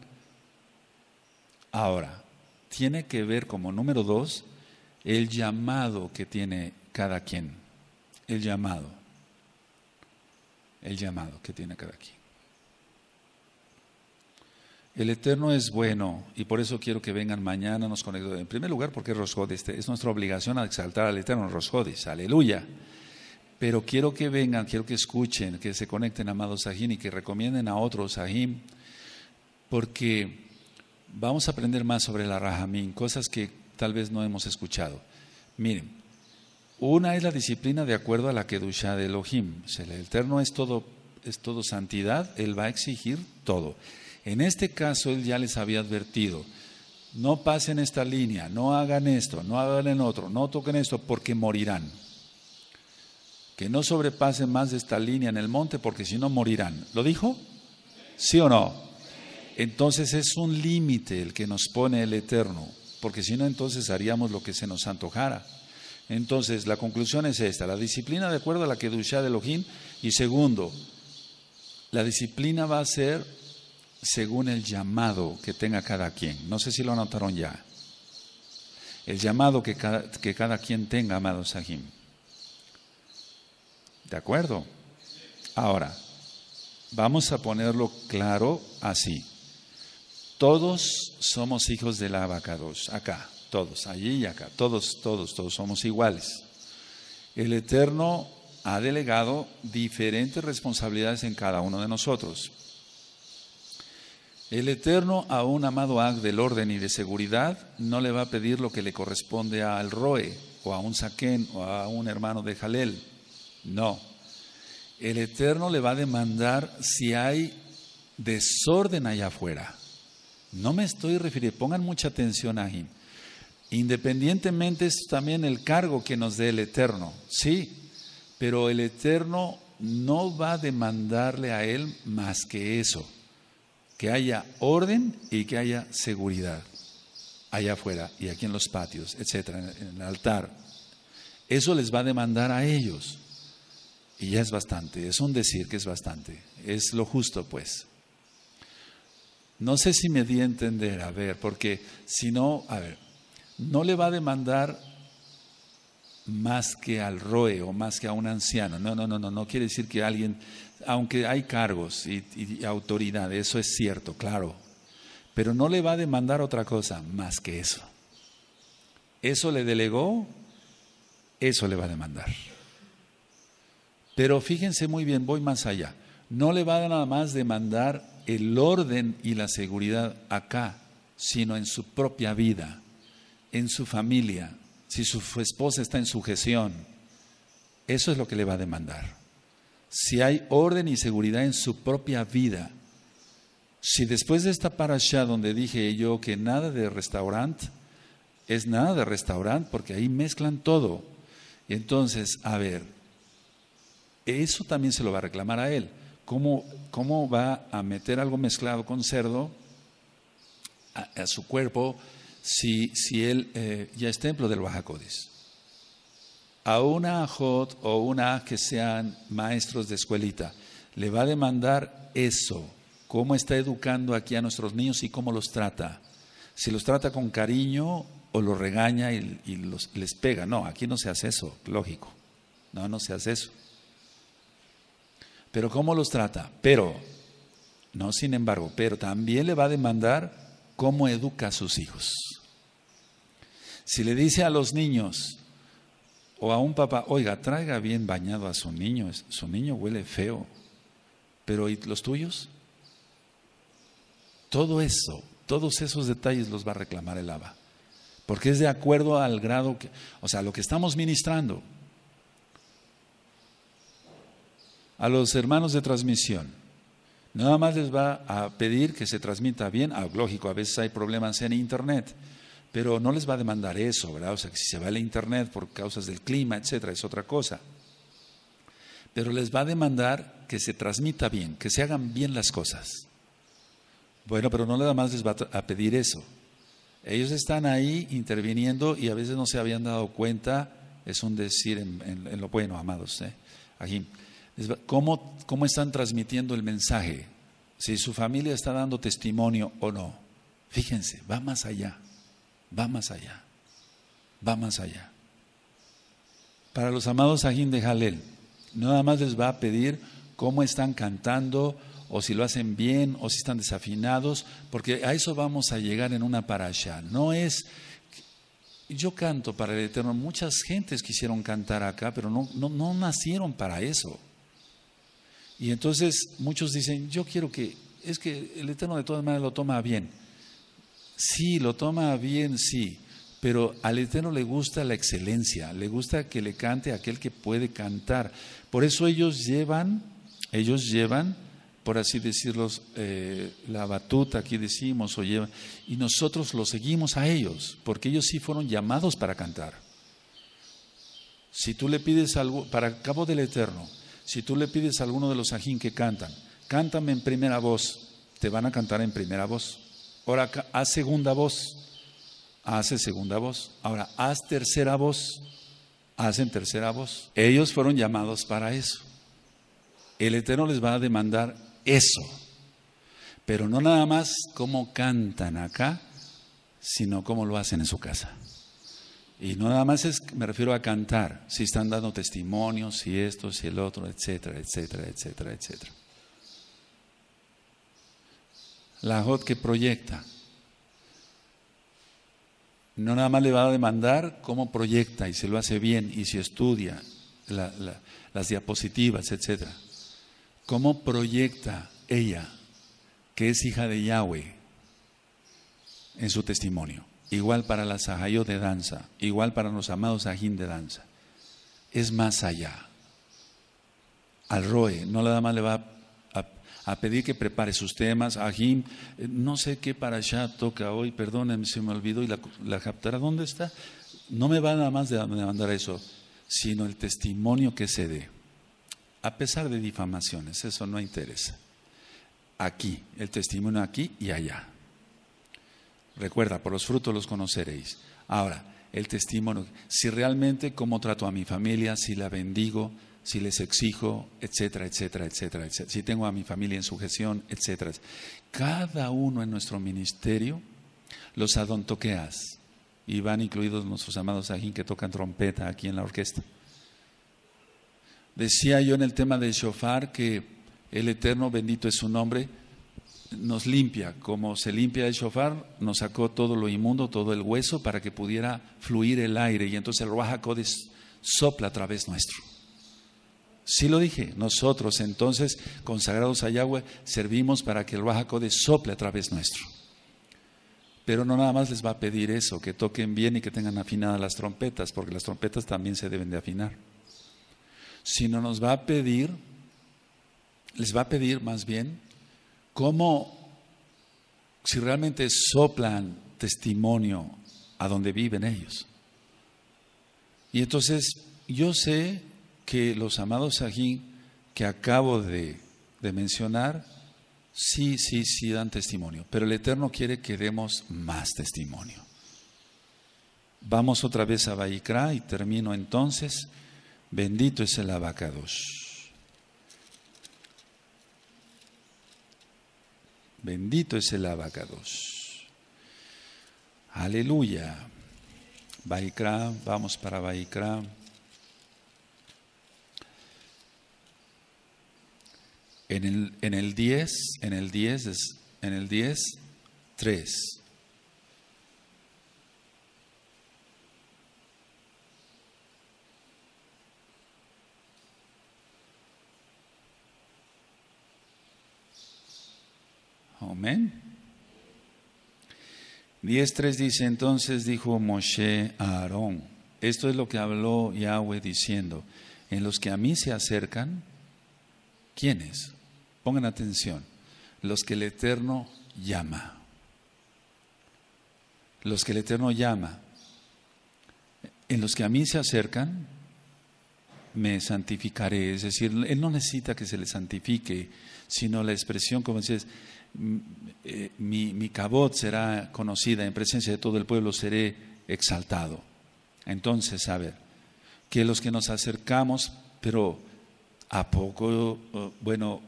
Ahora, tiene que ver como número dos el llamado que tiene cada quien. El llamado. El llamado que tiene cada quien. El Eterno es bueno y por eso quiero que vengan mañana, nos conecten. En primer lugar, porque es Rosjodis, este, es nuestra obligación exaltar al Eterno Rosjodis, aleluya. Pero quiero que vengan, quiero que escuchen, que se conecten, amados Sahim, y que recomienden a otros Sahim, porque vamos a aprender más sobre la Rahamín, cosas que tal vez no hemos escuchado. Miren, una es la disciplina de acuerdo a la que ducha de Elohim. El Eterno es todo, es todo santidad, Él va a exigir todo. En este caso, Él ya les había advertido, no pasen esta línea, no hagan esto, no hagan en otro, no toquen esto, porque morirán. Que no sobrepasen más de esta línea en el monte, porque si no, morirán. ¿Lo dijo? ¿Sí o no? Entonces es un límite el que nos pone el Eterno porque si no entonces haríamos lo que se nos antojara. Entonces, la conclusión es esta, la disciplina de acuerdo a la que Dusha de Elohim, y segundo, la disciplina va a ser según el llamado que tenga cada quien. No sé si lo anotaron ya. El llamado que cada, que cada quien tenga, amado Sahim. ¿De acuerdo? Ahora, vamos a ponerlo claro así. Todos somos hijos del abacados, acá, todos, allí y acá, todos, todos, todos somos iguales. El Eterno ha delegado diferentes responsabilidades en cada uno de nosotros. El Eterno a un amado Ag del orden y de seguridad no le va a pedir lo que le corresponde al Roe o a un Saquén o a un hermano de Jalel. No. El Eterno le va a demandar si hay desorden allá afuera. No me estoy refiriendo, pongan mucha atención a Him. Independientemente es también el cargo que nos dé el Eterno, sí, pero el Eterno no va a demandarle a Él más que eso, que haya orden y que haya seguridad allá afuera y aquí en los patios, etcétera, en el altar. Eso les va a demandar a ellos. Y ya es bastante, es un decir que es bastante, es lo justo pues. No sé si me di a entender, a ver, porque si no, a ver, no le va a demandar más que al ROE o más que a un anciano. No, no, no, no, no quiere decir que alguien, aunque hay cargos y, y, autoridad, eso es cierto, claro, pero no le va a demandar otra cosa más que eso. Eso le delegó, eso le va a demandar. Pero fíjense muy bien, voy más allá. No le va a nada más demandar el orden y la seguridad acá, sino en su propia vida, en su familia, si su esposa está en gestión, Eso es lo que le va a demandar. Si hay orden y seguridad en su propia vida, si después de esta parasha donde dije yo que nada de restaurante, es nada de restaurante porque ahí mezclan todo. entonces, a ver, eso también se lo va a reclamar a él. ¿Cómo, cómo va a meter algo mezclado con cerdo a, su cuerpo si, si él eh, ya es templo del Bajacodis. A una ajot o una que sean maestros de escuelita, le va a demandar eso, cómo está educando aquí a nuestros niños y cómo los trata. Si los trata con cariño o los regaña y, les pega. No, aquí no se hace eso, lógico. No, no se hace eso. Pero ¿cómo los trata? Pero, no sin embargo, pero también le va a demandar cómo educa a sus hijos. Si le dice a los niños o a un papá, oiga, traiga bien bañado a su niño, su niño huele feo, pero ¿y los tuyos? Todo eso, todos esos detalles los va a reclamar el ABA, porque es de acuerdo al grado que, o sea, lo que estamos ministrando, a los hermanos de transmisión. Nada más les va a pedir que se transmita bien. Ah, lógico, a veces hay problemas en Internet, pero no les va a demandar eso, ¿verdad? O sea, que si se va el Internet por causas del clima, etcétera, es otra cosa. Pero les va a demandar que se transmita bien, que se hagan bien las cosas. Bueno, pero no nada más les va a pedir eso. Ellos están ahí interviniendo y a veces no se habían dado cuenta. Es un decir en, lo bueno, amados. ¿eh? ¿Cómo, ¿Cómo están transmitiendo el mensaje? Si su familia está dando testimonio o no. Fíjense, va más allá, va más allá, va más allá. Para los amados Ajín de Jalel, nada más les va a pedir cómo están cantando o si lo hacen bien o si están desafinados, porque a eso vamos a llegar en una parasha. No es yo canto para el Eterno. Muchas gentes quisieron cantar acá, pero no, no nacieron para eso. Y entonces muchos dicen, yo quiero que, es que el Eterno de todas maneras lo toma bien. Sí, lo toma bien, sí, pero al Eterno le gusta la excelencia, le gusta que le cante aquel que puede cantar. Por eso ellos llevan, ellos llevan, por así decirlo, eh, la batuta, aquí decimos, o llevan, y nosotros lo seguimos a ellos, porque ellos sí fueron llamados para cantar. Si tú le pides algo, para cabo del Eterno, si tú le pides a alguno de los ajín que cantan, cántame en primera voz, te van a cantar en primera voz. Ahora haz segunda voz, hace segunda voz. Ahora haz tercera voz, hacen tercera voz. Ellos fueron llamados para eso. El Eterno les va a demandar eso. Pero no nada más cómo cantan acá, sino cómo lo hacen en su casa. Y no nada más es, me refiero a cantar, si están dando testimonios, si esto, si el otro, etcétera, etcétera, etcétera, etcétera. La Jod que proyecta, no nada más le va a demandar cómo proyecta y se lo hace bien y si estudia las diapositivas, etcétera. ¿Cómo proyecta ella, que es hija de Yahweh, en su testimonio? igual para la Sahayot de danza, igual para los amados ajín de danza. Es más allá. Al Roe, no la más le va a, pedir que prepare sus temas, Ajín, eh, no sé qué para allá toca hoy, perdónenme, si me olvidó y la, captará. ¿Dónde está? No me va nada más de mandar eso, sino el testimonio que se dé. A pesar de difamaciones, eso no interesa. Aquí, el testimonio aquí y allá. Recuerda, por los frutos los conoceréis. Ahora, el testimonio, si realmente cómo trato a mi familia, si la bendigo, si les exijo, etcétera, etcétera, etcétera, si tengo a mi familia en sujeción, etcétera. Cada uno en nuestro ministerio los adontoqueas y van incluidos nuestros amados ajín que tocan trompeta aquí en la orquesta. Decía yo en el tema de shofar que el Eterno bendito es su nombre, nos limpia, como se limpia el shofar, nos sacó todo lo inmundo, todo el hueso, para que pudiera fluir el aire. Y entonces el Ruach sopla a través nuestro. Sí lo dije, nosotros entonces, consagrados a Yahweh, servimos para que el Ruach sople a través nuestro. Pero no nada más les va a pedir eso, que toquen bien y que tengan afinadas las trompetas, porque las trompetas también se deben de afinar. Sino nos va a pedir, les va a pedir más bien cómo si realmente soplan testimonio a donde viven ellos. Y entonces yo sé que los amados aquí que acabo de, mencionar, sí, sí, sí dan testimonio, pero el Eterno quiere que demos más testimonio. Vamos otra vez a Baikra y termino entonces. Bendito es el abacados. Bendito es el abacados. Aleluya. Baikra, vamos para Baikra. En el, en el 10, en el 10, en el 10, 3. 10.3 dice, entonces dijo Moshe a Aarón, esto es lo que habló Yahweh diciendo, en los que a mí se acercan, ¿quiénes? Pongan atención, los que el Eterno llama, los que el Eterno llama, en los que a mí se acercan, me santificaré, es decir, Él no necesita que se le santifique, sino la expresión, como dices, eh, mi, cabot será conocida, en presencia de todo el pueblo seré exaltado. Entonces, a ver, que los que nos acercamos, pero ¿a poco, bueno,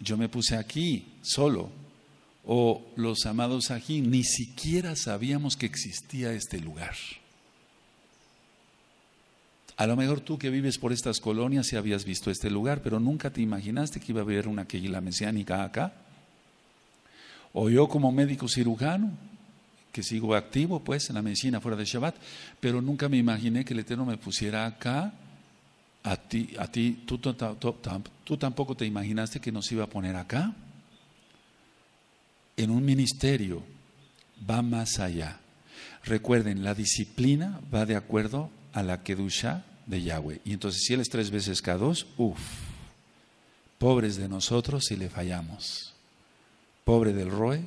yo me puse aquí solo? O los amados aquí, ni siquiera sabíamos que existía este lugar. A lo mejor tú que vives por estas colonias Si habías visto este lugar, pero nunca te imaginaste que iba a haber una queguila mesiánica acá. O yo como médico cirujano, que sigo activo pues en la medicina fuera de Shabbat, pero nunca me imaginé que el Eterno me pusiera acá. A ti, a ti tú, tampoco te imaginaste que nos iba a poner acá. En un ministerio va más allá. Recuerden, la disciplina va de acuerdo a la Kedusha de Yahweh. Y entonces, si él es tres veces K2, uff, pobres de nosotros si le fallamos pobre del Roe,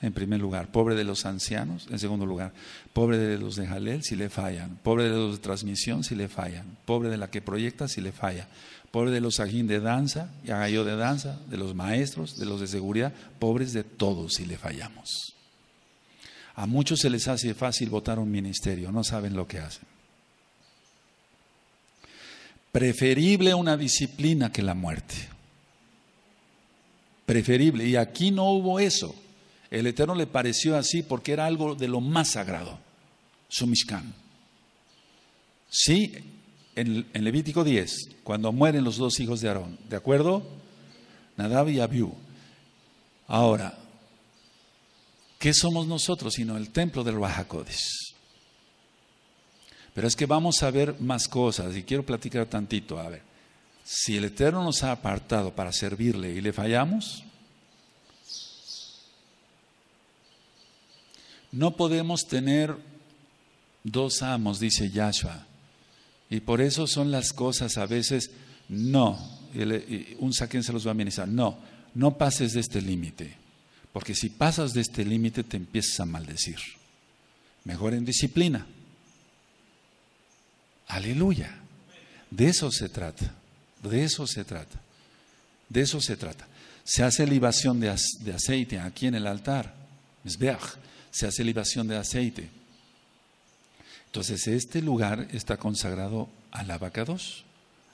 en primer lugar, pobre de los ancianos, en segundo lugar, pobre de los de Jalel si le fallan, pobre de los de transmisión si le fallan, pobre de la que proyecta si le falla, pobre de los ajín de danza y agallo de danza, de los maestros, de los de seguridad, pobres de todos si le fallamos. A muchos se les hace fácil votar un ministerio, no saben lo que hacen. Preferible una disciplina que la muerte preferible. Y aquí no hubo eso. El Eterno le pareció así porque era algo de lo más sagrado, su Sí, en, Levítico 10, cuando mueren los dos hijos de Aarón, ¿de acuerdo? Nadab y Abiú. Ahora, ¿qué somos nosotros sino el templo del Bajacodes? Pero es que vamos a ver más cosas y quiero platicar tantito, a ver si el Eterno nos ha apartado para servirle y le fallamos, no podemos tener dos amos, dice Yahshua. Y por eso son las cosas a veces, no, un saquén se los va a amenizar, no, no pases de este límite, porque si pasas de este límite te empiezas a maldecir. Mejor en disciplina. Aleluya. De eso se trata. De eso se trata. De eso se trata. Se hace libación de, aceite aquí en el altar. Se hace libación de aceite. Entonces, este lugar está consagrado a vaca 2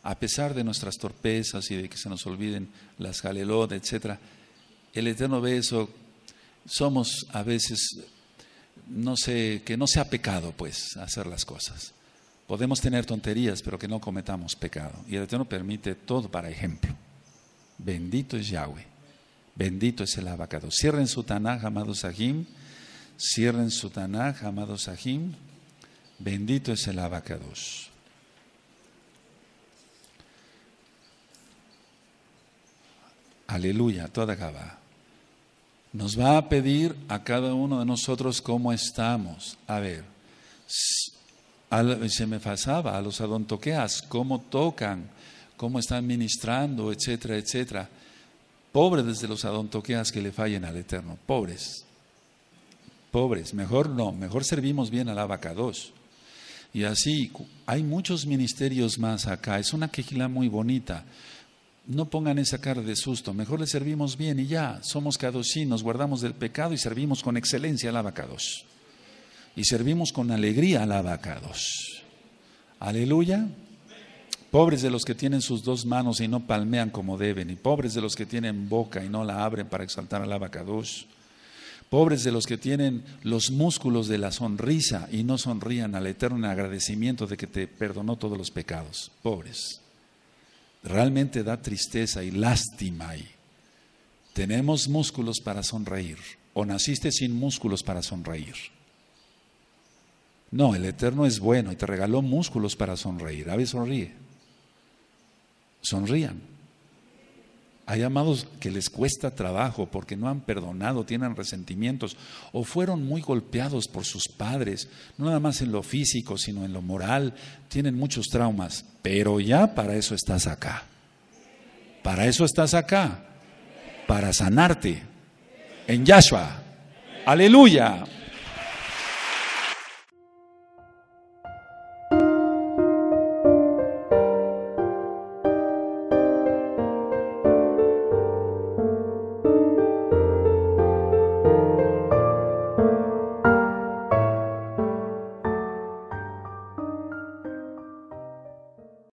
A pesar de nuestras torpezas y de que se nos olviden las jalelot, etc., el Eterno ve eso. Somos a veces, no sé, que no sea pecado, pues, hacer las cosas. Podemos tener tonterías, pero que no cometamos pecado. Y el Eterno permite todo para ejemplo. Bendito es Yahweh. Bendito es el abacado. Cierren su Tanaj, amados Sahim. Cierren su Tanaj, amados Sahim. Bendito es el abacados. Aleluya, toda acaba Nos va a pedir a cada uno de nosotros cómo estamos. A ver, se me pasaba a los adontoqueas, cómo tocan, cómo están ministrando, etcétera, etcétera. Pobre desde los adontoqueas que le fallen al Eterno, pobres, pobres, mejor no, mejor servimos bien al abacados. Y así, hay muchos ministerios más acá, es una quejila muy bonita. No pongan esa cara de susto, mejor le servimos bien y ya, somos cadosí, nos guardamos del pecado y servimos con excelencia al abacados y servimos con alegría al abacados. Aleluya. Pobres de los que tienen sus dos manos y no palmean como deben, y pobres de los que tienen boca y no la abren para exaltar al abacados. Pobres de los que tienen los músculos de la sonrisa y no sonrían al eterno agradecimiento de que te perdonó todos los pecados. Pobres. Realmente da tristeza y lástima. Y tenemos músculos para sonreír. O naciste sin músculos para sonreír. No, el Eterno es bueno y te regaló músculos para sonreír. A ver, sonríe. Sonrían. Hay amados que les cuesta trabajo porque no han perdonado, tienen resentimientos o fueron muy golpeados por sus padres, no nada más en lo físico, sino en lo moral, tienen muchos traumas, pero ya para eso estás acá. Para eso estás acá, para sanarte en Yahshua. Aleluya.